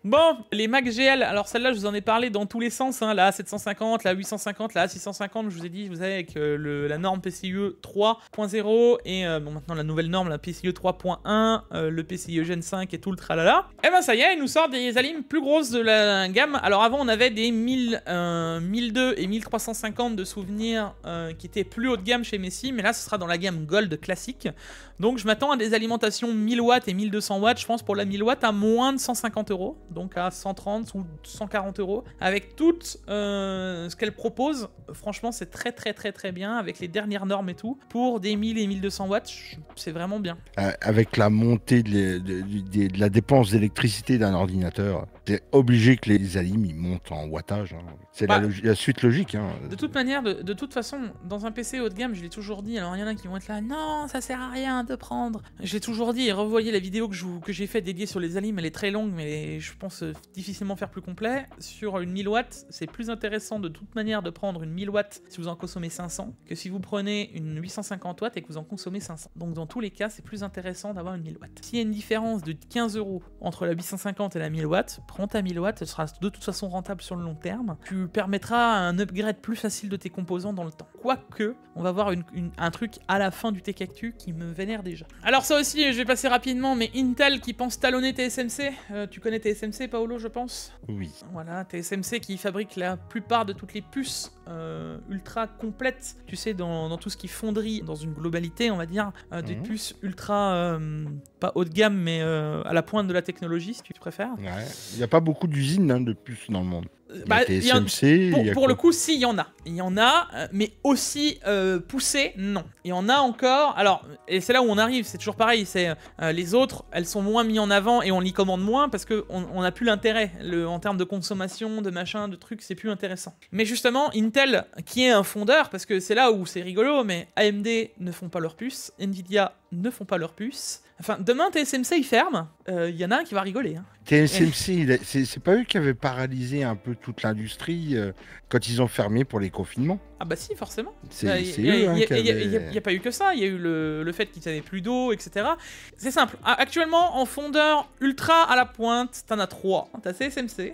bon, les Mac GL. Alors celle-là, je vous en ai parlé dans tous les sens. Hein. La A750, la 850, la A650. Je vous ai dit, vous avez avec la norme PCIe 3.0 e et euh, bon, maintenant la nouvelle norme, la PCIe 3.1, euh, le PCIe Gen 5 et tout le tralala. Et eh ben ça y est, il nous sort des alimes plus grosses de la gamme. Alors avant, on avait des 1000, euh, 1002 et 1350 de souvenirs euh, qui étaient plus haut de gamme chez Messi, mais là, ce sera dans la gamme Gold classique. Donc je m'attends à des alimentations 1000 watts et 1200 watts, je pense pour la 1000 watts à moins de 150 euros, donc à 130 ou 140 euros, avec tout ce qu'elle propose. Franchement, c'est très très très très bien, avec les dernières normes et pour des 1000 et 1200 watts, c'est vraiment bien. Euh, avec la montée de, de, la dépense d'électricité d'un ordinateur, c'est obligé que les alim ils montent en wattage. Hein. C'est bah. la, suite logique. Hein. De toute manière, de, toute façon, dans un PC haut de gamme, je l'ai toujours dit, alors il y en a qui vont être là, non, ça sert à rien de prendre. J'ai toujours dit, et revoyez la vidéo que, je, que j'ai fait dédiée sur les alim. elle est très longue, mais je pense euh, difficilement faire plus complet. Sur une 1000 watts, c'est plus intéressant de toute manière de prendre une 1000 watts si vous en consommez 500 que si vous prenez une 850 watts et que vous en consommez 500. Donc dans tous les cas, c'est plus intéressant d'avoir une 1000 watts. S'il y a une différence de 15 euros entre la 850 et la 1000 watts, prends ta 1000 watts, ce sera de toute façon rentable sur le long terme. Tu permettras un upgrade plus facile de tes composants dans le temps. Quoique, on va voir un truc à la fin du Tech qui me vénère déjà. Alors ça aussi, je vais passer rapidement, mais Intel qui pense talonner TSMC. Euh, tu connais TSMC, Paolo, je pense Oui. Voilà, TSMC qui fabrique la plupart de toutes les puces euh, ultra complètes, tu sais, dans, dans tout ce qui fonderie dans une globalité, on va dire, euh, des mhm. puces ultra, euh, pas haut de gamme, mais euh, à la pointe de la technologie, si tu préfères. Il n'y a pas beaucoup d'usines hein, de puces dans le monde. Bah, pour, le coup, si, y en a. Il y en a, euh, mais aussi euh, poussé, non. Il y en a encore. Alors, et c'est là où on arrive, c'est toujours pareil. C'est euh, Les autres, elles sont moins mises en avant et on les commande moins parce qu'on on plus l'intérêt. En termes de consommation, de machin, de trucs, c'est plus intéressant. Mais justement, Intel, qui est un fondeur, parce que c'est là où c'est rigolo, mais AMD ne font pas leurs puces, Nvidia ne font pas leurs puces. Enfin, demain, TSMC, il ferme. Il euh, y en a un qui va rigoler. Hein. TSMC, c'est pas eux qui avaient paralysé un peu toute l'industrie euh, quand ils ont fermé pour les confinements Ah bah si, forcément. C'est il bah, n'y hein, a, pas eu que ça. Il y a eu le, fait qu'ils n'avaient plus d'eau, etc. C'est simple. Ah, actuellement, en fondeur ultra à la pointe, t'en as trois. T'as TSMC,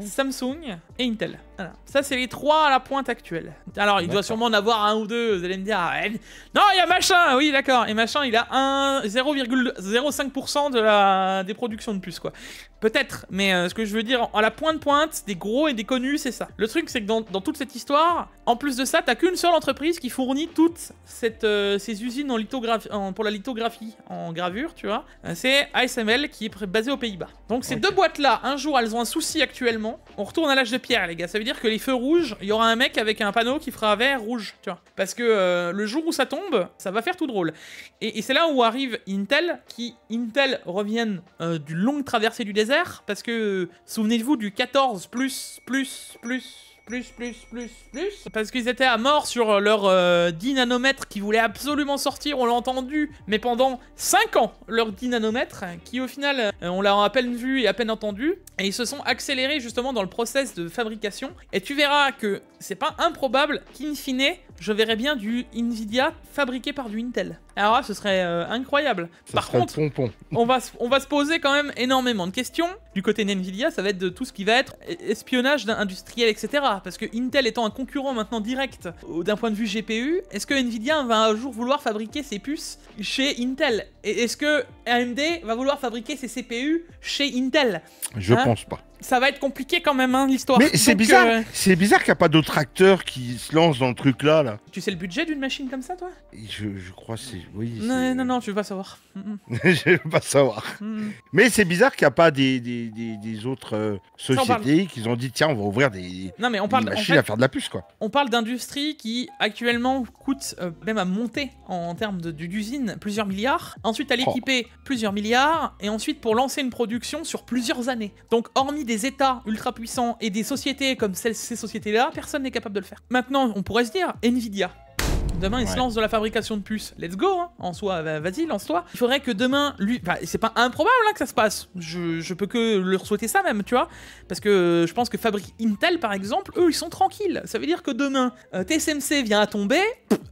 Samsung et Intel. Ça, c'est les trois à la pointe actuelle. Alors, il doit sûrement en avoir un ou deux. Vous allez me dire, ah, non, il y a machin. Oui, d'accord. Et machin, il a un 0,05% de la... des productions de plus quoi. Peut-être, mais euh, ce que je veux dire, à la pointe-pointe, des gros et des connus, c'est ça. Le truc, c'est que dans, toute cette histoire, en plus de ça, t'as qu'une seule entreprise qui fournit toutes cette, euh, ces usines en en, pour la lithographie, en gravure, tu vois. Euh, c'est ASML qui est basé aux Pays-Bas. Donc ces deux boîtes-là, un jour, elles ont un souci actuellement. On retourne à l'âge de pierre, les gars. Ça veut dire que les feux rouges, il y aura un mec avec un panneau qui fera vert, rouge, tu vois. Parce que le jour où ça tombe, ça va faire tout drôle. Et, c'est là où arrive Intel, qui, Intel, reviennent du longue traversée du désert parce que euh, souvenez-vous du 14 plus, plus, plus, plus, plus, plus, plus. Parce qu'ils étaient à mort sur leur 10 euh, nanomètres qui voulaient absolument sortir, on l'a entendu, mais pendant 5 ans, leur 10 nanomètres, qui au final, euh, on l'a à peine vu et à peine entendu, et ils se sont accélérés justement dans le process de fabrication. Et tu verras que c'est pas improbable qu'in fine, je verrai bien du Nvidia fabriqué par du Intel. Alors ce serait euh, incroyable. Par contre, on, va, on va se poser quand même énormément de questions. Du côté Nvidia, ça va être de tout ce qui va être e, espionnage industriel, etc. Parce que Intel étant un concurrent maintenant direct d'un point de vue GPU, est-ce que Nvidia va un jour vouloir fabriquer ses puces chez Intel est-ce que AMD va vouloir fabriquer ses CPU chez Intel Je hein pense pas. Ça va être compliqué quand même, hein, l'histoire. Mais c'est bizarre, euh, c'est bizarre qu'il n'y a pas d'autres acteurs qui se lancent dans le truc là. là. Tu sais le budget d'une machine comme ça, toi je, je, crois c'est. Oui, non, non, non, je veux pas savoir. Mm, mm. je veux pas savoir. Mm, mais c'est bizarre qu'il n'y a pas des, autres euh, sociétés qui ont dit tiens, on va ouvrir des, mais on parle, machines à faire de la puce, quoi. On parle d'industrie qui actuellement coûte, euh, même à monter en, termes d'usine, plusieurs milliards ensuite à l'équiper oh. plusieurs milliards, et ensuite pour lancer une production sur plusieurs années. Donc hormis des États ultra puissants et des sociétés comme ces sociétés-là, personne n'est capable de le faire. Maintenant, on pourrait se dire, Nvidia, Demain, il se lance de la fabrication de puces. Let's go, hein. en soi. Vas-y, lance-toi. Il faudrait que demain, lui. c'est pas improbable hein, que ça se passe. Je, peux que leur souhaiter ça même, tu vois. Parce que euh, je pense que fabrique Intel, par exemple, eux, ils sont tranquilles. Ça veut dire que demain, euh, TSMC vient à tomber.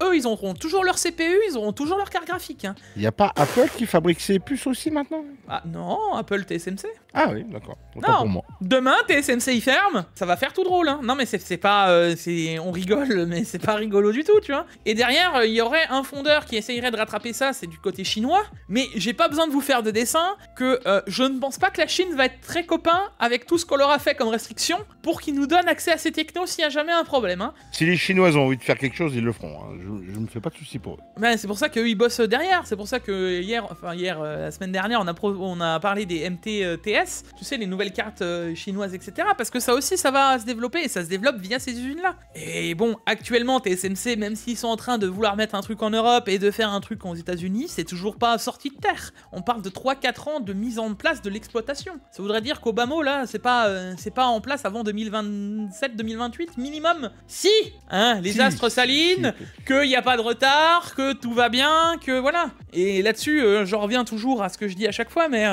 Eux, ils auront toujours leur CPU, ils auront toujours leur carte graphique. Hein. Il n'y a pas Apple qui fabrique ses puces aussi maintenant Ah non, Apple TSMC. Ah oui, d'accord. Non, pour moi. demain, TSMC, il ferme. Ça va faire tout drôle. Non, mais c'est pas. Euh, on rigole, mais c'est pas rigolo du tout, tu vois. Et derrière, euh, il y aurait un fondeur qui essayerait de rattraper ça, c'est du côté chinois. Mais j'ai pas besoin de vous faire de dessin que euh, je ne pense pas que la Chine va être très copain avec tout ce qu'on leur a fait comme restriction pour qu'ils nous donnent accès à ces technos s'il y a jamais un problème. Hein. Si les Chinois ont envie de faire quelque chose, ils le feront. Hein. Je, ne me fais pas de soucis pour eux. Ben, c'est pour ça qu'eux ils bossent derrière. C'est pour ça que hier, enfin hier, euh, la semaine dernière, on a, on a parlé des MTTS, tu sais, les nouvelles cartes chinoises, etc. Parce que ça aussi, ça va se développer et ça se développe via ces usines-là. Et bon, actuellement, TSMC, même s'ils sont en train de vouloir mettre un truc en Europe et de faire un truc aux États-Unis, c'est toujours pas sorti de terre. On parle de 3-4 ans de mise en place de l'exploitation. Ça voudrait dire qu'Obama, là, c'est pas, euh, c'est pas en place avant 2027-2028 minimum. Si hein, Les astres s'alignent, que qu'il n'y a pas de retard, que tout va bien, que voilà. Et là-dessus, euh, je reviens toujours à ce que je dis à chaque fois, mais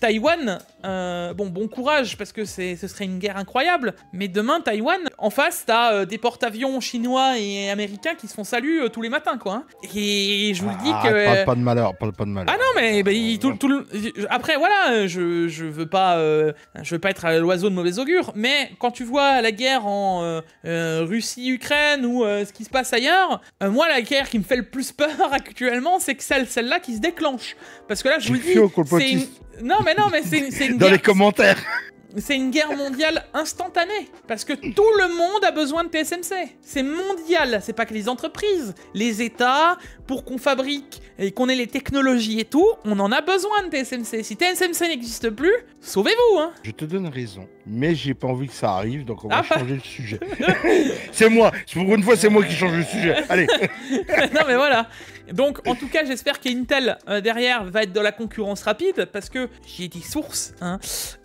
Taiwan, euh, Taïwan, bon, bon courage, parce que ce serait une guerre incroyable, mais demain, Taïwan, en face, t'as des porte-avions chinois et américains qui se font saluer euh, tous les matins, quoi. Hein. Et je vous le dis ah, que. pas de malheur, pas de malheur. Ah non, mais bah, tout, après, voilà, je, je veux pas, euh, je veux pas être l'oiseau de mauvais augure, mais quand tu vois la guerre en euh, Russie-Ukraine ou ce qui se passe ailleurs, moi, la guerre qui me fait le plus peur actuellement, c'est que celle, celle-là qui se déclenche. Parce que là, je vous dis. Non, mais non, mais c'est une, Dans les commentaires C'est une guerre mondiale instantanée, parce que tout le monde a besoin de TSMC C'est mondial, c'est pas que les entreprises, les États, pour qu'on fabrique et qu'on ait les technologies et tout, on en a besoin de TSMC Si TSMC n'existe plus, Sauvez-vous, hein Je te donne raison, mais j'ai pas envie que ça arrive, donc on va ah bah. changer le sujet. c'est moi, pour une fois, c'est moi qui change le sujet. Allez. non, mais voilà. Donc, en tout cas, j'espère qu'Intel euh, derrière va être dans la concurrence rapide, parce que j'ai des sources hein,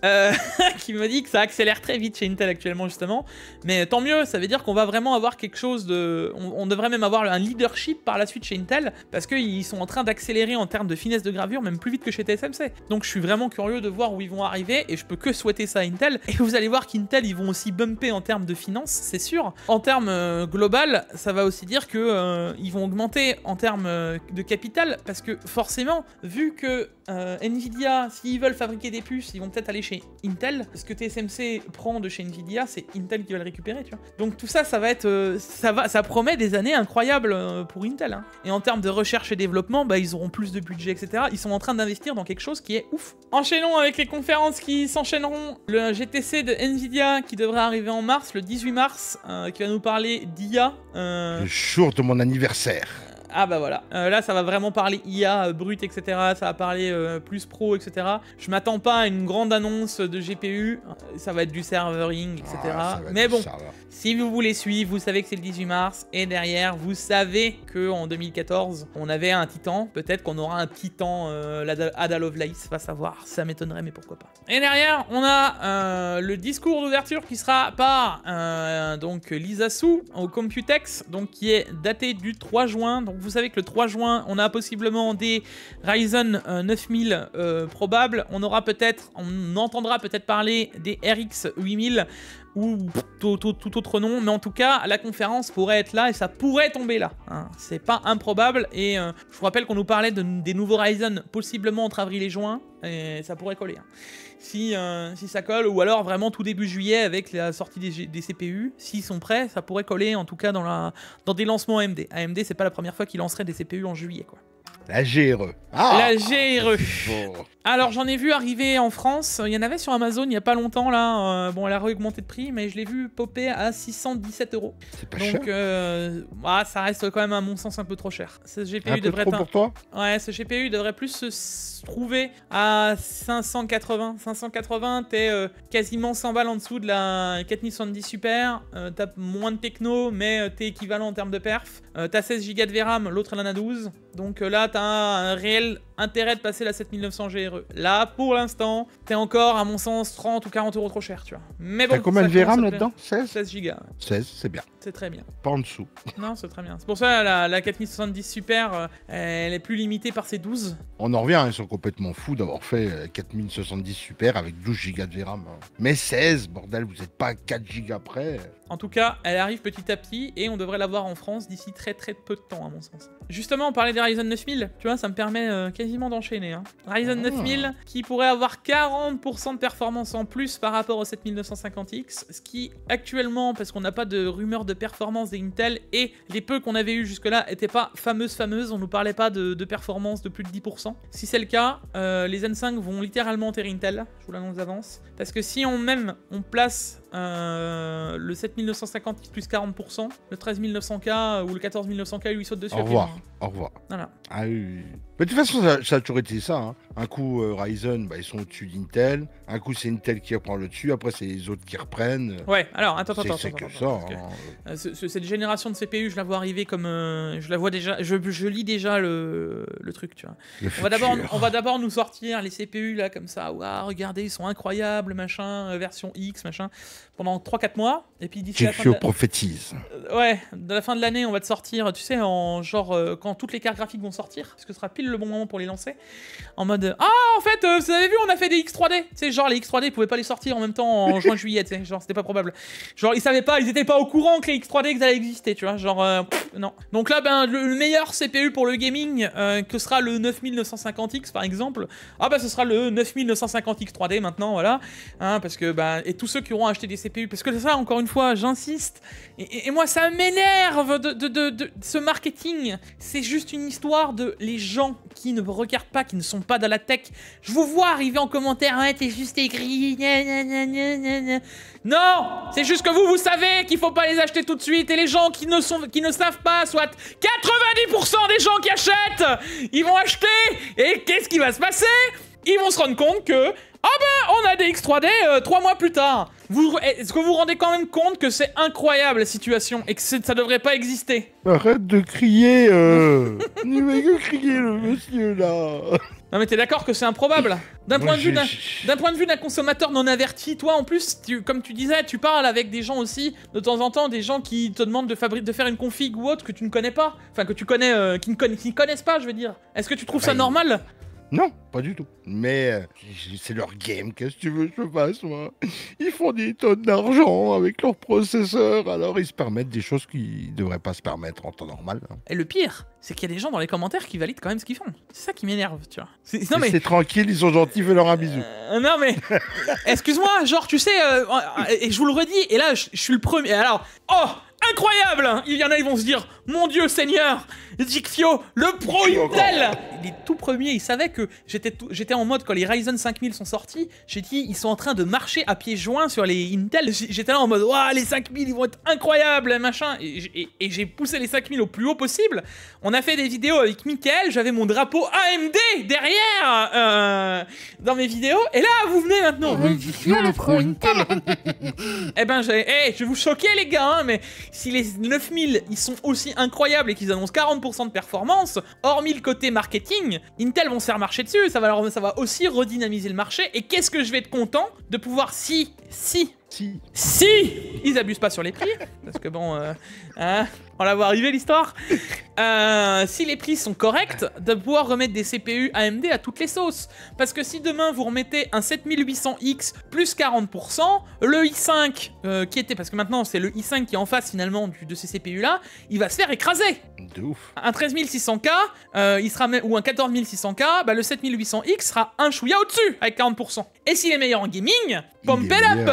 euh, qui me dit que ça accélère très vite chez Intel actuellement, justement. Mais tant mieux, ça veut dire qu'on va vraiment avoir quelque chose de. On, devrait même avoir un leadership par la suite chez Intel, parce qu'ils sont en train d'accélérer en termes de finesse de gravure, même plus vite que chez TSMC. Donc, je suis vraiment curieux de voir où ils vont arriver et je peux que souhaiter ça à Intel. Et vous allez voir qu'Intel, ils vont aussi bumper en termes de finances, c'est sûr. En termes euh, global, ça va aussi dire que euh, ils vont augmenter en termes euh, de capital parce que forcément, vu que Nvidia, s'ils veulent fabriquer des puces, ils vont peut-être aller chez Intel. Ce que TSMC prend de chez Nvidia, c'est Intel qui va le récupérer, tu vois. Donc tout ça, ça va être, ça va, ça promet des années incroyables pour Intel. Hein. Et en termes de recherche et développement, bah, ils auront plus de budget, etc. Ils sont en train d'investir dans quelque chose qui est ouf. Enchaînons avec les conférences qui s'enchaîneront, le GTC de Nvidia qui devrait arriver en mars, le 18 mars, euh, qui va nous parler d'IA. Euh, le jour de mon anniversaire. Ah bah voilà, euh, là ça va vraiment parler IA euh, brut, etc. Ça va parler euh, plus pro, etc. Je m'attends pas à une grande annonce de GPU, ça va être du servering, etc. Mais bon, si vous voulez suivre, vous savez que c'est le 18 mars, et derrière, vous savez qu'en 2014, on avait un titan, peut-être qu'on aura un titan euh, Ada Lovelace, va savoir, ça m'étonnerait, mais pourquoi pas. Et derrière, on a le discours d'ouverture qui sera par donc Lisa Su au Computex, donc qui est daté du 3 juin, donc vous savez que le 3 juin, on a possiblement des Ryzen 9000 euh, euh, probables. On aura peut-être, on entendra peut-être parler des RX 8000 ou tout, autre nom, mais en tout cas, la conférence pourrait être là et ça pourrait tomber là. Hein. C'est pas improbable et euh, je vous rappelle qu'on nous parlait des nouveaux Ryzen possiblement entre avril et juin et ça pourrait coller. Hein si, euh, si ça colle, ou alors vraiment tout début juillet avec la sortie des, CPU, s'ils sont prêts, ça pourrait coller en tout cas dans, la, dans des lancements AMD. AMD, c'est pas la première fois qu'ils lanceraient des CPU en juillet, quoi. La GRE. Ah la GRE. Alors j'en ai vu arriver en France, il y en avait sur Amazon il n'y a pas longtemps là, euh, bon elle a augmenté de prix mais je l'ai vu popper à 617 euros. C'est pas cher. Euh, ah, ça reste quand même à mon sens un peu trop cher. Ce GPU devrait trop être... pour toi Ouais, ce GPU devrait plus se trouver à 580. 580 t'es euh, quasiment 100 balles en dessous de la 4070 Super, t'as moins de techno mais t'es équivalent en termes de perf. t'as 16 Go de VRAM, l'autre elle en a 12. Donc euh, là, t'as un, réel intérêt de passer la 7900 GRE. Là, pour l'instant, t'es encore, à mon sens, 30 ou 40 euros trop cher, tu vois. Mais bon, t'as combien de VRAM là-dedans 16 16 gigas. 16, c'est bien. C'est très bien. Pas en dessous. Non, c'est très bien. C'est pour ça la, la 4070 Super, euh, elle est plus limitée par ses 12. On en revient, hein, ils sont complètement fous d'avoir fait 4070 euh, Super avec 12 gigas de VRAM. Hein. Mais 16, bordel, vous n'êtes pas à 4 gigas près. En tout cas, elle arrive petit à petit et on devrait l'avoir en France d'ici très très peu de temps à mon sens. Justement, on parlait des Ryzen 9000, tu vois, ça me permet euh, quasiment d'enchaîner. Hein. Ryzen 9000 ah. qui pourrait avoir 40% de performance en plus par rapport au 7950X, ce qui actuellement, parce qu'on n'a pas de rumeur de performance des Intel et les peu qu'on avait eu jusque-là n'étaient pas fameuses fameuses, on nous parlait pas de, performance de plus de 10%. Si c'est le cas, euh, les N5 vont littéralement enterrer Intel, je vous l'annonce d'avance, parce que si on même on place euh, le 7 1950 plus 40%, le 13900K ou le 14900K, il lui saute dessus. Au revoir, mmh. au revoir. Ah oui. Mais de toute façon, ça, ça a toujours été ça. Hein. Un coup, euh, Ryzen, bah, ils sont au-dessus d'Intel. Un coup, c'est Intel qui reprend le dessus. Après, c'est les autres qui reprennent. Ouais, alors, attends, attends, C'est ça. Hein. Euh, cette génération de CPU, je la vois arriver comme. Euh, je la vois déjà. Je, je lis déjà le, le, truc, tu vois. d'abord, on, va d'abord nous sortir les CPU, là, comme ça. Waouh, regardez, ils sont incroyables, machin, version X, machin pendant 3-4 mois. Et puis d'ici la prophétise. Euh, ouais, de la fin de l'année, on va te sortir, tu sais, en genre euh, quand toutes les cartes graphiques vont sortir, parce que ce sera pile le bon moment pour les lancer. En mode Ah, en fait, euh, vous avez vu, on a fait des X3D. c'est genre les X3D, ils pouvaient pas les sortir en même temps en juin-juillet, tu genre c'était pas probable. Genre ils savaient pas, ils étaient pas au courant que les X3D allaient exister, tu vois, genre non. Donc là, ben, le, meilleur CPU pour le gaming, que sera le 9950X par exemple, ah bah ben, ce sera le 9950X 3D maintenant, voilà, hein, parce que ben, et tous ceux qui auront acheté des parce que ça, encore une fois, j'insiste. Et, moi, ça m'énerve de, de, ce marketing. C'est juste une histoire de les gens qui ne regardent pas, qui ne sont pas dans la tech. Je vous vois arriver en commentaire, ouais, hein, t'es juste écrit. non C'est juste que vous, vous savez qu'il faut pas les acheter tout de suite. Et les gens qui ne, sont, qui ne savent pas, soit 90% des gens qui achètent, ils vont acheter. Et qu'est-ce qui va se passer Ils vont se rendre compte que... oh, on a des X3D 3 euh, trois mois plus tard. Est-ce que vous vous rendez quand même compte que c'est incroyable la situation et que ça devrait pas exister Arrête de crier euh... Il que crier le monsieur là Non mais t'es d'accord que c'est improbable D'un point, de vue d'un consommateur non averti, toi en plus, comme tu disais, tu parles avec des gens aussi, de temps en temps, des gens qui te demandent de, de faire une config ou autre que tu ne connais pas, enfin que tu connais, euh, qui, ne connaissent pas je veux dire. Est-ce que tu trouves ça normal non, pas du tout. Mais euh, c'est leur game, qu'est-ce que tu veux que je fasse, moi Ils font des tonnes d'argent avec leurs processeurs, alors ils se permettent des choses qu'ils ne devraient pas se permettre en temps normal. Hein. Et le pire, c'est qu'il y a des gens dans les commentaires qui valident quand même ce qu'ils font. C'est ça qui m'énerve, tu vois. C'est mais... tranquille, ils sont gentils, fais-leur un bisou. Euh, non, mais... Excuse-moi, genre, tu sais, euh, et je vous le redis, et là, je suis le premier... Alors, oh Incroyable hein. Il y en a, ils vont se dire, mon Dieu, Seigneur Jigfio, le pro Intel Les tout premiers, ils savaient que j'étais en mode quand les Ryzen 5000 sont sortis, j'ai dit ils sont en train de marcher à pieds joints sur les Intel, j'étais là en mode waouh les 5000 ils vont être incroyables, machin, et, j'ai poussé les 5000 au plus haut possible. On a fait des vidéos avec Michael, j'avais mon drapeau AMD derrière euh, dans mes vidéos, et là vous venez maintenant Jigfio, le pro Intel Eh ben, eh, je vais vous choquer les gars, hein, mais si les 9000 ils sont aussi incroyables et qu'ils annoncent 40% de performance, hormis le côté marketing, Intel vont se faire marcher dessus, ça va, leur, ça va aussi redynamiser le marché, et qu'est-ce que je vais être content de pouvoir, si, si, si, si, ils abusent pas sur les prix, parce que bon, euh, hein, on la vu arriver l'histoire. Euh, si les prix sont corrects, de pouvoir remettre des CPU AMD à toutes les sauces. Parce que si demain vous remettez un 7800X plus 40%, le i5 euh, qui était, parce que maintenant c'est le i5 qui est en face finalement du, de ces CPU là, il va se faire écraser. De ouf. Un 13600K, euh, il sera ou un 14600K, bah le 7800X sera un chouïa au-dessus avec 40%. Et s'il est meilleur en gaming, pump it up.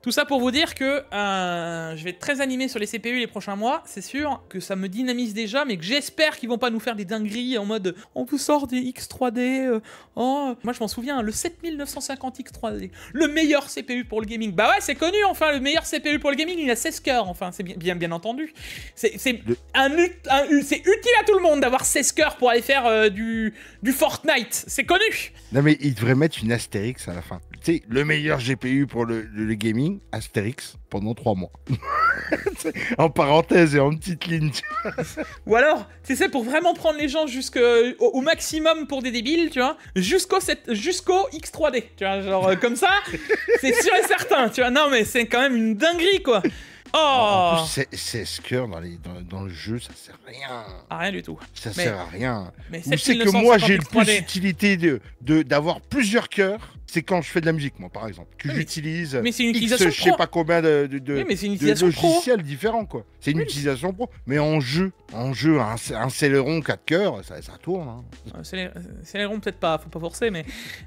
Tout ça pour vous dire que euh, je vais être très animé sur les CPU les prochains mois, c'est sûr que ça me dynamise déjà, mais que j'espère qu'ils vont pas nous faire des dingueries en mode on vous sort des X3D, euh, moi je m'en souviens, le 7950 X3D, le meilleur CPU pour le gaming. Bah ouais, c'est connu enfin, le meilleur CPU pour le gaming, il a 16 cœurs, enfin, c'est bien, bien, entendu. C'est utile à tout le monde d'avoir 16 cœurs pour aller faire euh, du, du Fortnite, c'est connu. Non mais il devrait mettre une astérix à la fin. Tu sais, le meilleur GPU pour le gaming Astérix pendant trois mois. en parenthèse et en petite ligne. Ou alors, tu sais, pour vraiment prendre les gens jusque euh, au maximum pour des débiles, tu vois, jusqu'au jusqu'au X3D, tu vois, genre euh, comme ça, c'est sûr et certain, tu vois. Non, mais c'est quand même une dinguerie, quoi. Oh C'est cœur dans, dans, dans, le jeu, ça sert à rien. Ah, rien du tout. Ça sert à rien. Mais c'est que moi j'ai le plus utilité de d'avoir plusieurs cœurs c'est quand je fais de la musique, moi, par exemple, que j'utilise. Mais c'est une utilisation Je sais pas combien de, logiciels différents, quoi. C'est une utilisation pro. Mais en jeu, en jeu, un, un Celeron 4 coeurs ça, tourne. Hein. Euh, Celeron, peut-être pas, faut pas forcer, mais.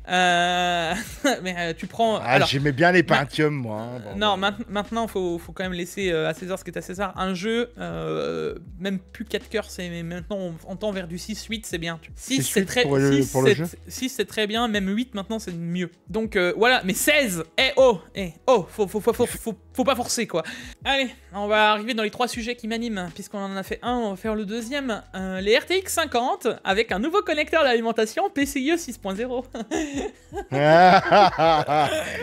Euh, mais euh, tu prends. Ah, j'aimais bien les Pentium, moi. Hein, non, maintenant, faut, faut quand même laisser à César ce qui est à César. Un jeu, même plus 4 coeurs c'est maintenant, on entend vers du 6-8, c'est bien. 6, c'est très... 6, c'est très bien, même 8, maintenant, c'est mieux. Donc euh, voilà, mais 16 Eh oh Eh oh faut, faut, faut, faut, pas forcer, quoi. Allez, on va arriver dans les trois sujets qui m'animent. Puisqu'on en a fait un, on va faire le deuxième. Euh, les RTX 50, avec un nouveau connecteur d'alimentation, PCIe 6.0.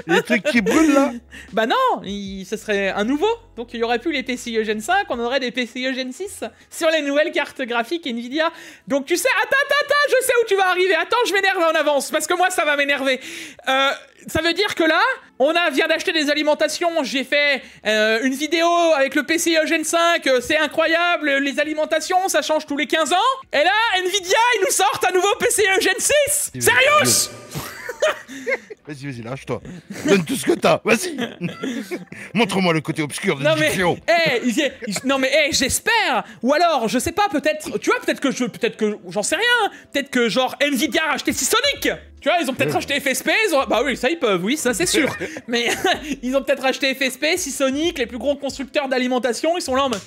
les trucs qui brûlent, là Bah non Ce serait un nouveau Donc il y aurait plus les PCIe Gen 5, on aurait des PCIe Gen 6 sur les nouvelles cartes graphiques NVIDIA. Donc tu sais... Attends, attends, attends Je sais où tu vas arriver Attends, je m'énerve en avance, parce que moi, ça va m'énerver euh, ça veut dire que là, on a, vient d'acheter des alimentations. J'ai fait euh, une vidéo avec le PCIe Gen 5. c'est incroyable. Les alimentations, ça change tous les 15 ans. Et là, Nvidia, ils nous sortent un nouveau pc Gen 6. Sérieux Vas-y, vas-y, lâche-toi. Donne tout ce que t'as, vas-y. Montre-moi le côté obscur de non mais, non mais, hey, j'espère. Ou alors, je sais pas, peut-être, tu vois, peut-être que je, peut-être que, j'en sais rien. Peut-être que genre Nvidia a acheté Sonic. Tu vois, ils ont peut-être acheté FSP, bah oui, ça ils peuvent, oui, ça c'est sûr. Mais ils ont peut-être acheté FSP, Sonic, les plus gros constructeurs d'alimentation, ils sont là en mode.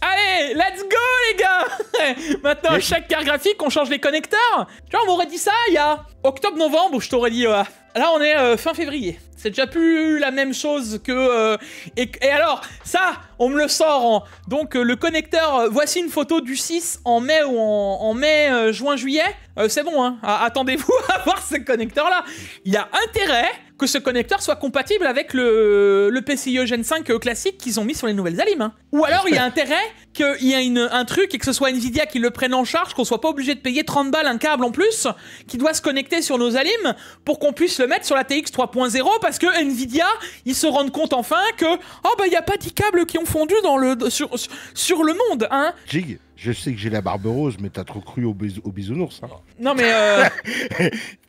Allez, let's go les gars Maintenant, chaque carte graphique, on change les connecteurs Tu vois, on m'aurait dit ça il y a octobre-novembre, je t'aurais dit... là, on est euh, fin février. C'est déjà plus la même chose que... Euh, et alors, ça, on me le sort. Donc euh, le connecteur, euh, voici une photo du 6 en mai ou en, mai, euh, juin, juillet. c'est bon, hein. attendez-vous à voir ce connecteur-là. Il y a intérêt que ce connecteur soit compatible avec le, le PCIe Gen 5 classique qu'ils ont mis sur les nouvelles alim. Hein. Ou alors il y a intérêt qu'il y ait une, un truc et que ce soit Nvidia qui le prenne en charge, qu'on soit pas obligé de payer 30 balles un câble en plus, qui doit se connecter sur nos alimes pour qu'on puisse le mettre sur la TX 3.0 parce que Nvidia, ils se rendent compte enfin que, oh bah il n'y a pas 10 câbles qui ont fondu dans le, sur, sur le monde, hein Jig, je sais que j'ai la barbe rose, mais t'as trop cru au, bis au bisounours. Hein. Non, mais. Euh,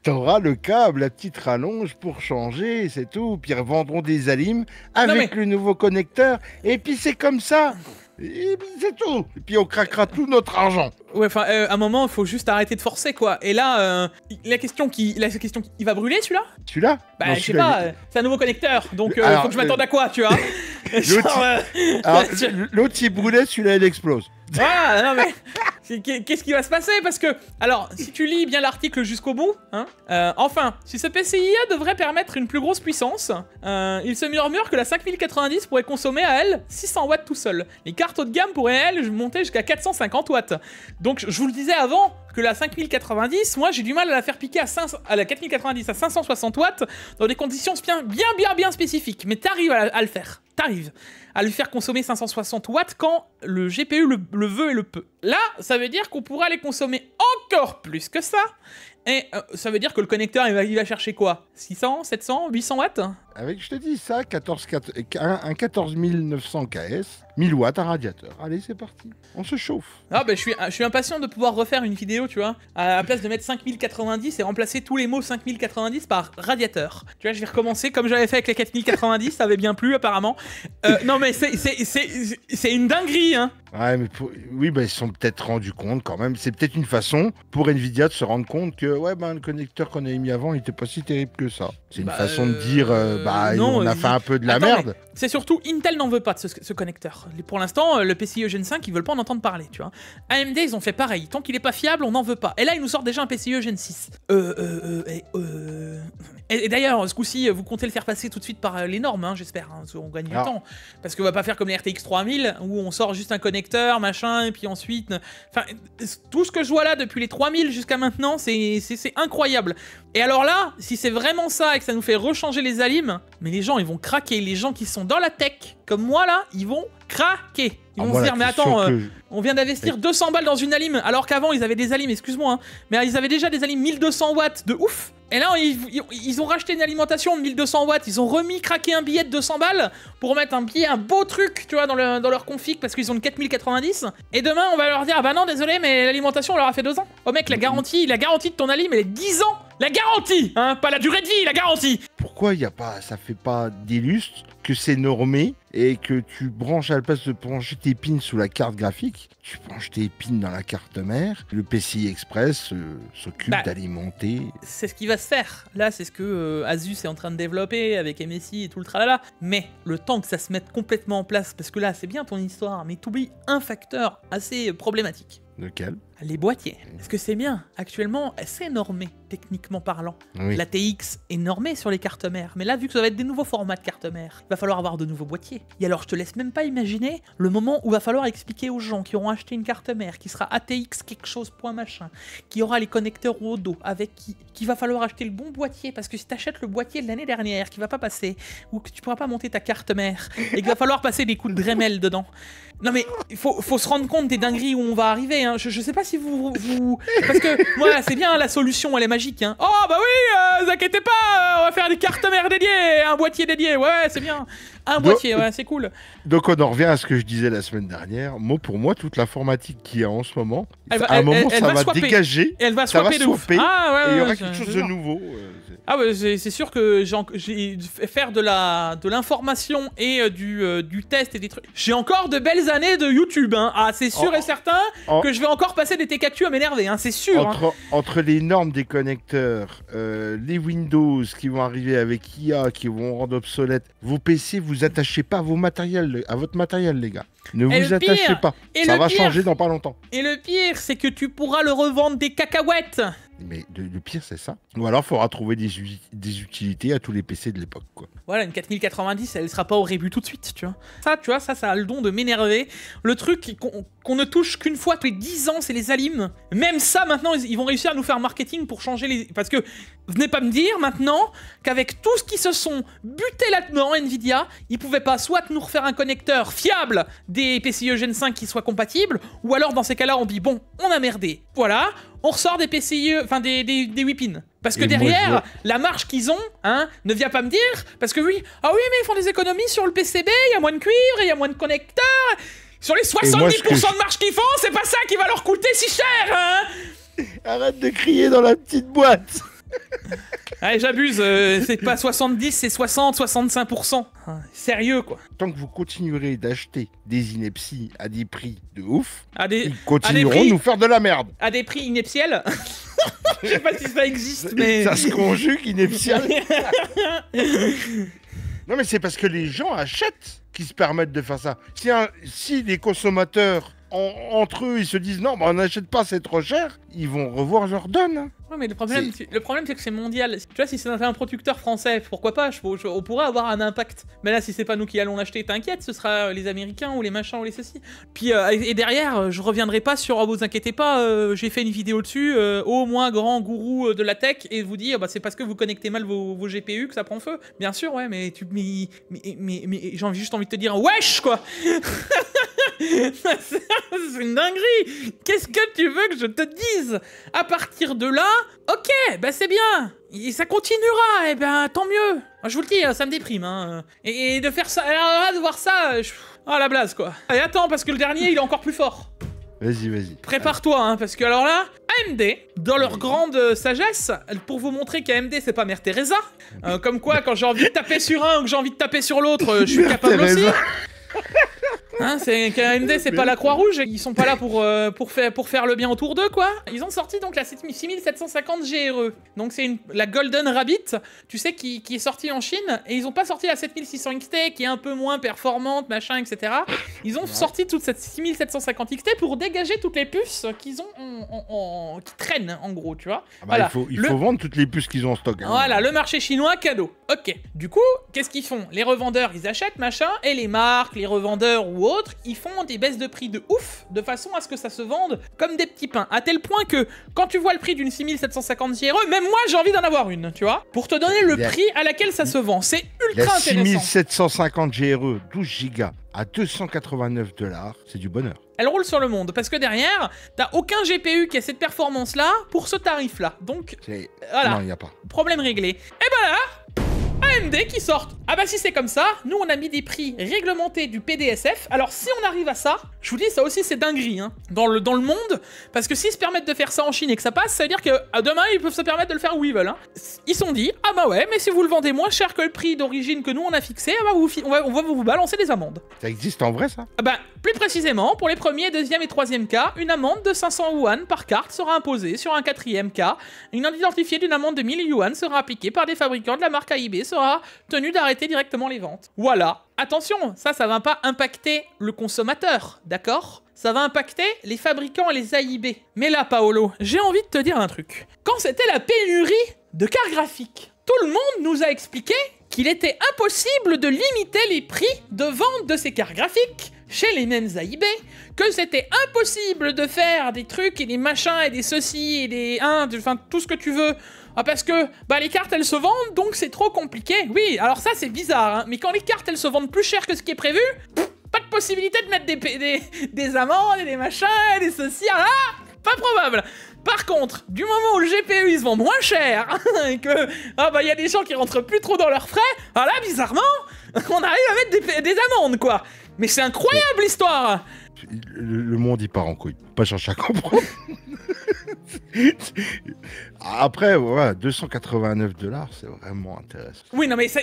T'auras le câble, la petite rallonge pour changer, c'est tout. Puis revendront des alimes avec le nouveau connecteur. Et puis c'est comme ça. Et c'est tout. Et puis on craquera tout notre argent. Ouais, enfin, euh, à un moment, il faut juste arrêter de forcer, quoi. Et là, euh, la question qui, la question, qui, il va brûler celui-là Celui-là Bah, je sais pas. Euh, c'est un nouveau connecteur, donc euh, faut que je m'attende à quoi, tu vois L'autre, il brûlait, celui-là, il explose. Ah, non mais... Qu'est-ce qui va se passer Parce que, alors, si tu lis bien l'article jusqu'au bout, hein, euh, enfin, si ce PCIe devrait permettre une plus grosse puissance, euh, il se murmure que la 5090 pourrait consommer à elle 600 watts tout seul. Les cartes haut de gamme pourraient, elles, monter jusqu'à 450 watts. Donc, je vous le disais avant, que la 5090, moi j'ai du mal à la faire piquer à, la 4090 à 560 watts dans des conditions bien bien bien, spécifiques, mais t'arrives à, le faire, t'arrives à lui faire consommer 560 watts quand le GPU le, veut et le peut. Là, ça veut dire qu'on pourra les consommer encore plus que ça. Et euh, ça veut dire que le connecteur, va, il va chercher quoi 600, 700, 800 watts avec, je te dis ça, 14, un, 14900 KS, 1000 watts, un radiateur. Allez, c'est parti. On se chauffe. Ah, ben je suis, je suis impatient de pouvoir refaire une vidéo, tu vois. À la place de mettre 5090 et remplacer tous les mots 5090 par radiateur. Tu vois, je vais recommencer comme j'avais fait avec les 4090, ça avait bien plu apparemment. Euh, non, mais c'est une dinguerie, hein. Ouais, mais oui, bah, ils se sont peut-être rendus compte quand même. C'est peut-être une façon pour Nvidia de se rendre compte que, ouais, ben le connecteur qu'on avait mis avant, il était pas si terrible que ça. C'est une bah, façon de dire. Euh, euh, bah, on a euh, fait un peu de la merde. C'est surtout Intel n'en veut pas de ce, connecteur. Pour l'instant, euh, le PCIe Gen 5, ils veulent pas en entendre parler, tu vois. AMD, ils ont fait pareil. Tant qu'il est pas fiable, on n'en veut pas. Et là, ils nous sortent déjà un PCIe Gen 6. Euh, euh, euh, Et, d'ailleurs, ce coup-ci, vous comptez le faire passer tout de suite par les normes, hein, j'espère. Hein, on gagne du ah. temps. Parce qu'on va pas faire comme les RTX 3000 où on sort juste un connecteur, machin, et puis ensuite. Enfin, tout ce que je vois là depuis les 3000 jusqu'à maintenant, c'est incroyable. Et alors là, si c'est vraiment ça et que ça nous fait rechanger les alims, Hein. mais les gens, ils vont craquer. Les gens qui sont dans la tech, comme moi là, ils vont craquer. Ils ah, vont se dire, mais attends, euh, on vient d'investir 200 balles dans une alim, alors qu'avant, ils avaient des alim, excuse-moi, hein, mais ils avaient déjà des alimes 1200 watts de ouf. Et là, ils, ont racheté une alimentation de 1200 watts, ils ont remis craquer un billet de 200 balles pour mettre un billet, un beau truc, tu vois, dans, dans leur config parce qu'ils ont une 4090. Et demain, on va leur dire, ah bah non, désolé, mais l'alimentation, on leur a fait 2 ans. Oh mec, la garantie, la garantie de ton alim, elle est 10 ans la garantie, hein, pas la durée de vie, la garantie. Pourquoi il y a pas, ça fait pas d'illustre que c'est normé et que tu branches à la place de brancher tes pins sous la carte graphique, tu branches tes pins dans la carte mère. Le PCI Express euh, s'occupe bah, d'alimenter. C'est ce qui va se faire. Là, c'est ce que euh, Asus est en train de développer avec MSI et tout le tralala. Mais le temps que ça se mette complètement en place, parce que là, c'est bien ton histoire, mais t'oublies un facteur assez problématique. Lequel Les boîtiers. Est-ce mmh. que c'est bien Actuellement, c'est normé, techniquement parlant. L'ATX est normé sur les cartes mères, mais là, vu que ça va être des nouveaux formats de cartes mères, il va falloir avoir de nouveaux boîtiers. Et alors, je te laisse même pas imaginer le moment où il va falloir expliquer aux gens qui auront acheté une carte mère, qui sera ATX quelque chose, point machin, qui aura les connecteurs au dos, avec qui, qu'il va falloir acheter le bon boîtier, parce que si t'achètes le boîtier de l'année dernière qui va pas passer, ou que tu pourras pas monter ta carte mère, et qu'il va falloir passer des coups de Dremel dedans, non mais il faut, se rendre compte des dingueries où on va arriver. Hein. Je, sais pas si vous, vous... parce que voilà c'est bien la solution elle est magique. Hein. Oh bah oui, euh, vous inquiétez pas, euh, on va faire des cartes mères dédiées, un boîtier dédié. Ouais c'est bien, un boîtier, ouais, c'est cool. Donc on en revient à ce que je disais la semaine dernière. Moi pour moi toute l'informatique y a en ce moment, à un moment ça va, dégager, elle va ça va de ah, et il y aura quelque chose de nouveau. Euh. Ah ouais, c'est sûr que j'ai faire de la de l'information et euh, du, euh, du, test et des trucs. J'ai encore de belles années de YouTube. Hein. Ah, c'est sûr et certain que je vais encore passer des TKQ à m'énerver. Hein, c'est sûr. Entre, hein. les normes des connecteurs, euh, les Windows qui vont arriver avec IA, qui vont rendre obsolète vos PC, vous attachez pas vos matériels, à votre matériel, les gars. Ne vous attachez pas. ça va changer dans pas longtemps. Et le pire, c'est que tu pourras le revendre des cacahuètes. Mais le, pire, c'est ça. Ou alors, il faudra trouver des, utilités à tous les PC de l'époque. quoi. Voilà, une 4090, elle ne sera pas au rébut tout de suite, tu vois. Ça, tu vois, ça, ça a le don de m'énerver. Le truc qu'on ne touche qu'une fois tous les 10 ans, c'est les alimes. Même ça, maintenant, ils, vont réussir à nous faire marketing pour changer les... Parce que, venez pas me dire, maintenant, qu'avec tout ce qui se sont buté là-dedans, Nvidia, ils pouvaient pas soit nous refaire un connecteur fiable des PCIe Gen 5 qui soient compatibles, ou alors dans ces cas-là, on dit bon, on a merdé, voilà, on ressort des PCIe, enfin des, des, des Parce que derrière, la marge qu'ils ont, hein, ne vient pas me dire, parce que oui, ah oui, mais ils font des économies sur le PCB, il y a moins de cuivre, il y a moins de connecteurs. Sur les 70% de marge qu'ils font, c'est pas ça qui va leur coûter si cher, hein Arrête de crier dans la petite boîte Allez, ah, j'abuse, euh, c'est pas 70, c'est 60, 65%. Ah, sérieux, quoi. Tant que vous continuerez d'acheter des inepties à des prix de ouf, ils continueront de nous faire de la merde. À des prix ineptiels Je sais pas si ça existe, mais. Ça se conjugue, ineptiel Non, mais c'est parce que les gens achètent qu'ils se permettent de faire ça. Si, si les consommateurs entre eux, ils se disent non, on n'achète pas, c'est trop cher, ils vont revoir leur donne le problème, c'est que c'est mondial. Tu vois, si c'est un producteur français, pourquoi pas On pourrait avoir un impact. Mais là, si c'est pas nous qui allons l'acheter, t'inquiète, ce sera euh, les Américains ou les machins ou les ceci. Puis, euh, et derrière, euh, je reviendrai pas sur oh, vous inquiétez pas, j'ai fait une vidéo dessus, au moins grand gourou de la tech, et vous dire bah, c'est parce que vous connectez mal vos, GPU que ça prend feu. Bien sûr, ouais, mais, tu, mais, mais, mais j'ai juste envie de te dire wesh quoi C'est une dinguerie Qu'est-ce que tu veux que je te dise À partir de là, Ok, bah c'est bien Et ça continuera, et eh ben tant mieux Je vous le dis, hein, ça me déprime, hein. Et, de faire ça, de voir ça, je... ah la blase quoi Et attends, parce que le dernier, il est encore plus fort Vas-y, vas-y. Prépare-toi, hein, parce que alors là, AMD, dans leur grande euh, sagesse, pour vous montrer qu'AMD, c'est pas Mère Teresa, euh, comme quoi, quand j'ai envie de taper sur un ou que j'ai envie de taper sur l'autre, euh, je suis capable aussi. Hein, c'est KMD, c'est pas la Croix-Rouge, ils sont pas là pour, euh, pour, faire, pour faire le bien autour d'eux, quoi. Ils ont sorti donc la 6750 GRE. Donc c'est la Golden Rabbit, tu sais, qui, est sortie en Chine, et ils ont pas sorti la 7600 XT, qui est un peu moins performante, machin, etc. Ils ont sorti toute cette 6750 XT pour dégager toutes les puces qu'ils ont, en, en, en, qui traînent, en gros, tu vois. Ah bah, voilà. Il, faut, vendre toutes les puces qu'ils ont en stock. Hein. Voilà, le marché chinois, cadeau. Ok. Du coup, qu'est-ce qu'ils font Les revendeurs, ils achètent, machin, et les marques, les revendeurs ou autres, ils font des baisses de prix de ouf, de façon à ce que ça se vende comme des petits pains. À tel point que, quand tu vois le prix d'une 6750 gre même moi j'ai envie d'en avoir une, tu vois, pour te donner le prix à laquelle ça se vend. C'est ultra la 6750 GRE, 12 gigas, à 289 dollars, c'est du bonheur. Elle roule sur le monde parce que derrière, t'as aucun GPU qui a cette performance-là pour ce tarif-là. Donc, voilà. Problème réglé. Et ben là, qui sortent. Ah bah si c'est comme ça, nous on a mis des prix réglementés du PDSF. Alors si on arrive à ça, je vous dis ça aussi c'est dinguerie hein, dans, le, dans le monde. Parce que s'ils se permettent de faire ça en Chine et que ça passe, ça veut dire que demain ils peuvent se permettre de le faire où ils veulent. Hein. Ils sont dit, ah bah ouais, mais si vous le vendez moins cher que le prix d'origine que nous on a fixé, ah bah on, va, on va vous balancer des amendes. Ça existe en vrai ça ah bah plus précisément, pour les premiers, deuxième et troisième cas, une amende de 500 yuan par carte sera imposée sur un quatrième cas. Une identifiée d'une amende de 1000 yuan sera appliquée par des fabricants de la marque AIB sera tenu d'arrêter directement les ventes. Voilà. Attention, ça, ça va pas impacter le consommateur, d'accord ça va impacter les fabricants et les AIB. Mais là, Paolo, j'ai envie de te dire un truc. Quand c'était la pénurie de cartes graphiques, tout le monde nous a expliqué qu'il était impossible de limiter les prix de vente de ces cartes graphiques chez les mêmes AIB, que c'était impossible de faire des trucs et des machins et des ceci et des... Hein, de, enfin, tout ce que tu veux ah parce que bah, les cartes elles se vendent donc c'est trop compliqué. Oui, alors ça c'est bizarre, hein. mais quand les cartes elles se vendent plus cher que ce qui est prévu, pas de possibilité de mettre des, des, des amendes et des machins et des ceci, hein. ah pas probable. Par contre, du moment où le GPU il se vend moins cher et que ah bah il y a des gens qui rentrent plus trop dans leurs frais, ah là bizarrement, on arrive à mettre des, des amendes quoi. Mais c'est incroyable l'histoire. Le monde y part en couille pas chercher à comprendre. Après, voilà, 289 dollars, c'est vraiment intéressant. Oui, non mais, ça...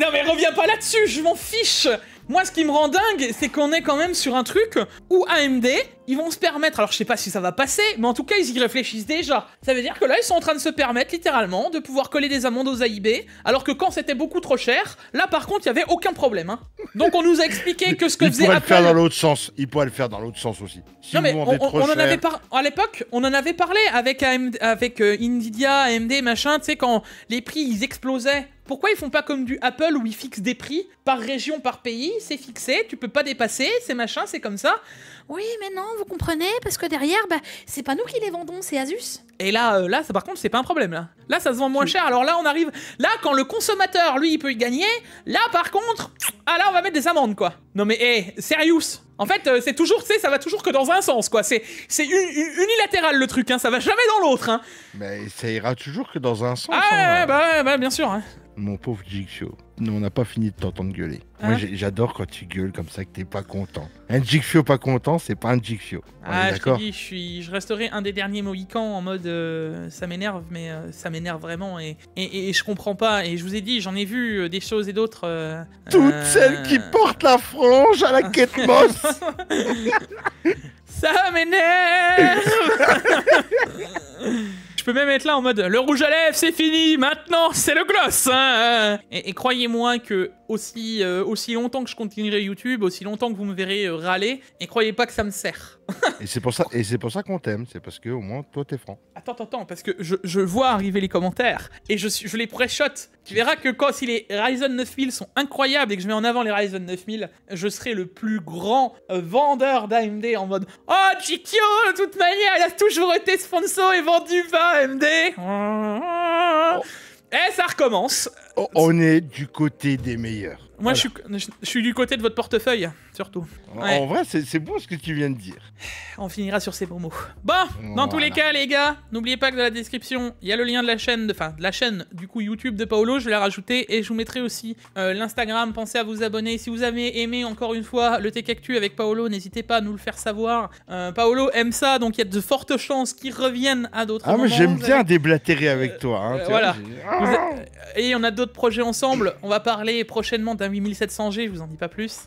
non, mais reviens pas là-dessus, je m'en fiche. Moi, ce qui me rend dingue, c'est qu'on est quand même sur un truc où AMD, ils vont se permettre, alors je sais pas si ça va passer, mais en tout cas, ils y réfléchissent déjà. Ça veut dire que là, ils sont en train de se permettre, littéralement, de pouvoir coller des amendes aux AIB, alors que quand c'était beaucoup trop cher, là, par contre, il y avait aucun problème. Hein. Donc, on nous a expliqué que ce que faisait Apple... Ils pourraient le faire dans l'autre sens. Ils pourraient le faire dans l'autre sens aussi. Si non, mais on en avait à l'époque, on en avait parlé avec, avec euh, Nvidia, AMD, machin, tu sais, quand les prix, ils explosaient pourquoi ils font pas comme du Apple où ils fixent des prix par région, par pays, c'est fixé, tu peux pas dépasser, c'est machin, c'est comme ça Oui, mais non, vous comprenez, parce que derrière, bah, c'est pas nous qui les vendons, c'est Asus. Et là, euh, là, ça par contre, c'est pas un problème là. Là, ça se vend moins cher. Alors là, on arrive. Là, quand le consommateur, lui, il peut y gagner, là, par contre, ah là, on va mettre des amendes quoi. Non mais, hé, hey, en fait, euh, c'est toujours, tu sais, ça va toujours que dans un sens, quoi. C'est unilatéral le truc, hein. Ça va jamais dans l'autre, hein. Mais ça ira toujours que dans un sens. Ah, hein. ouais, bah, bah, bien sûr. Hein mon pauvre Jigsaw, nous on n'a pas fini de t'entendre gueuler. Hein Moi j'adore quand tu gueules comme ça que t'es pas content. Un Jigsaw pas content, c'est pas un Jigsaw. Ah, d'accord. Je, suis, je resterai un des derniers Mohicans en mode euh, ça m'énerve, mais euh, ça m'énerve vraiment et, je comprends pas. Et je vous ai dit, j'en ai vu euh, des choses et d'autres. Toutes celles qui portent la frange à la quête boss ça m'énerve. Je peux même être là en mode le rouge à lèvres, c'est fini, maintenant c'est le gloss. Hein. et croyez-moi que aussi, euh, aussi longtemps que je continuerai YouTube, aussi longtemps que vous me verrez euh, râler, et croyez pas que ça me sert. et c'est pour ça, ça qu'on t'aime, c'est parce que au moins toi t'es franc. Attends, attends, attends, parce que je, vois arriver les commentaires et je, je les pré Tu verras que quand si les Ryzen 9000 sont incroyables et que je mets en avant les Ryzen 9000, je serai le plus grand euh, vendeur d'AMD en mode Oh Chikyo, de toute manière, elle a toujours été sponsor et vendu pas AMD. Oh. Eh, ça recommence. On est du côté des meilleurs. Moi, je, suis, je suis du côté de votre portefeuille, surtout. En vrai, c'est bon ce que tu viens de dire. On finira sur ces bons mots. Bon, dans tous les cas, les gars, n'oubliez pas que dans la description, il y a le lien de la chaîne, de, enfin, de la chaîne, du coup, YouTube de Paolo. Je vais la rajouter et je vous mettrai aussi euh, l'Instagram. Pensez à vous abonner. Si vous avez aimé, encore une fois, le thé Actu avec Paolo, n'hésitez pas à nous le faire savoir. Euh, Paolo aime ça, donc il y a de fortes chances qu'il revienne à d'autres ah, moments. j'aime bien déblatérer avec euh, toi. Hein, voilà. Ah. et on a d'autres projets ensemble. On va parler prochainement d'un 8700G, je vous en dis pas plus.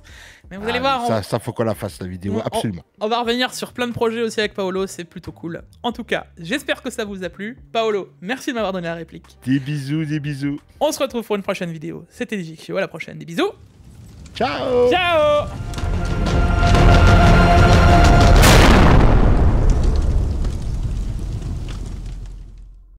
Mais vous allez ah, voir. Ça, faut qu'on la fasse la vidéo, absolument. On, va revenir sur plein de projets aussi avec Paolo, c'est plutôt cool. En tout cas, j'espère que ça vous a plu. Paolo, merci de m'avoir donné la réplique. Des bisous, des bisous. On se retrouve pour une prochaine vidéo. C'était DJQ, à la prochaine. Des bisous. Ciao Ciao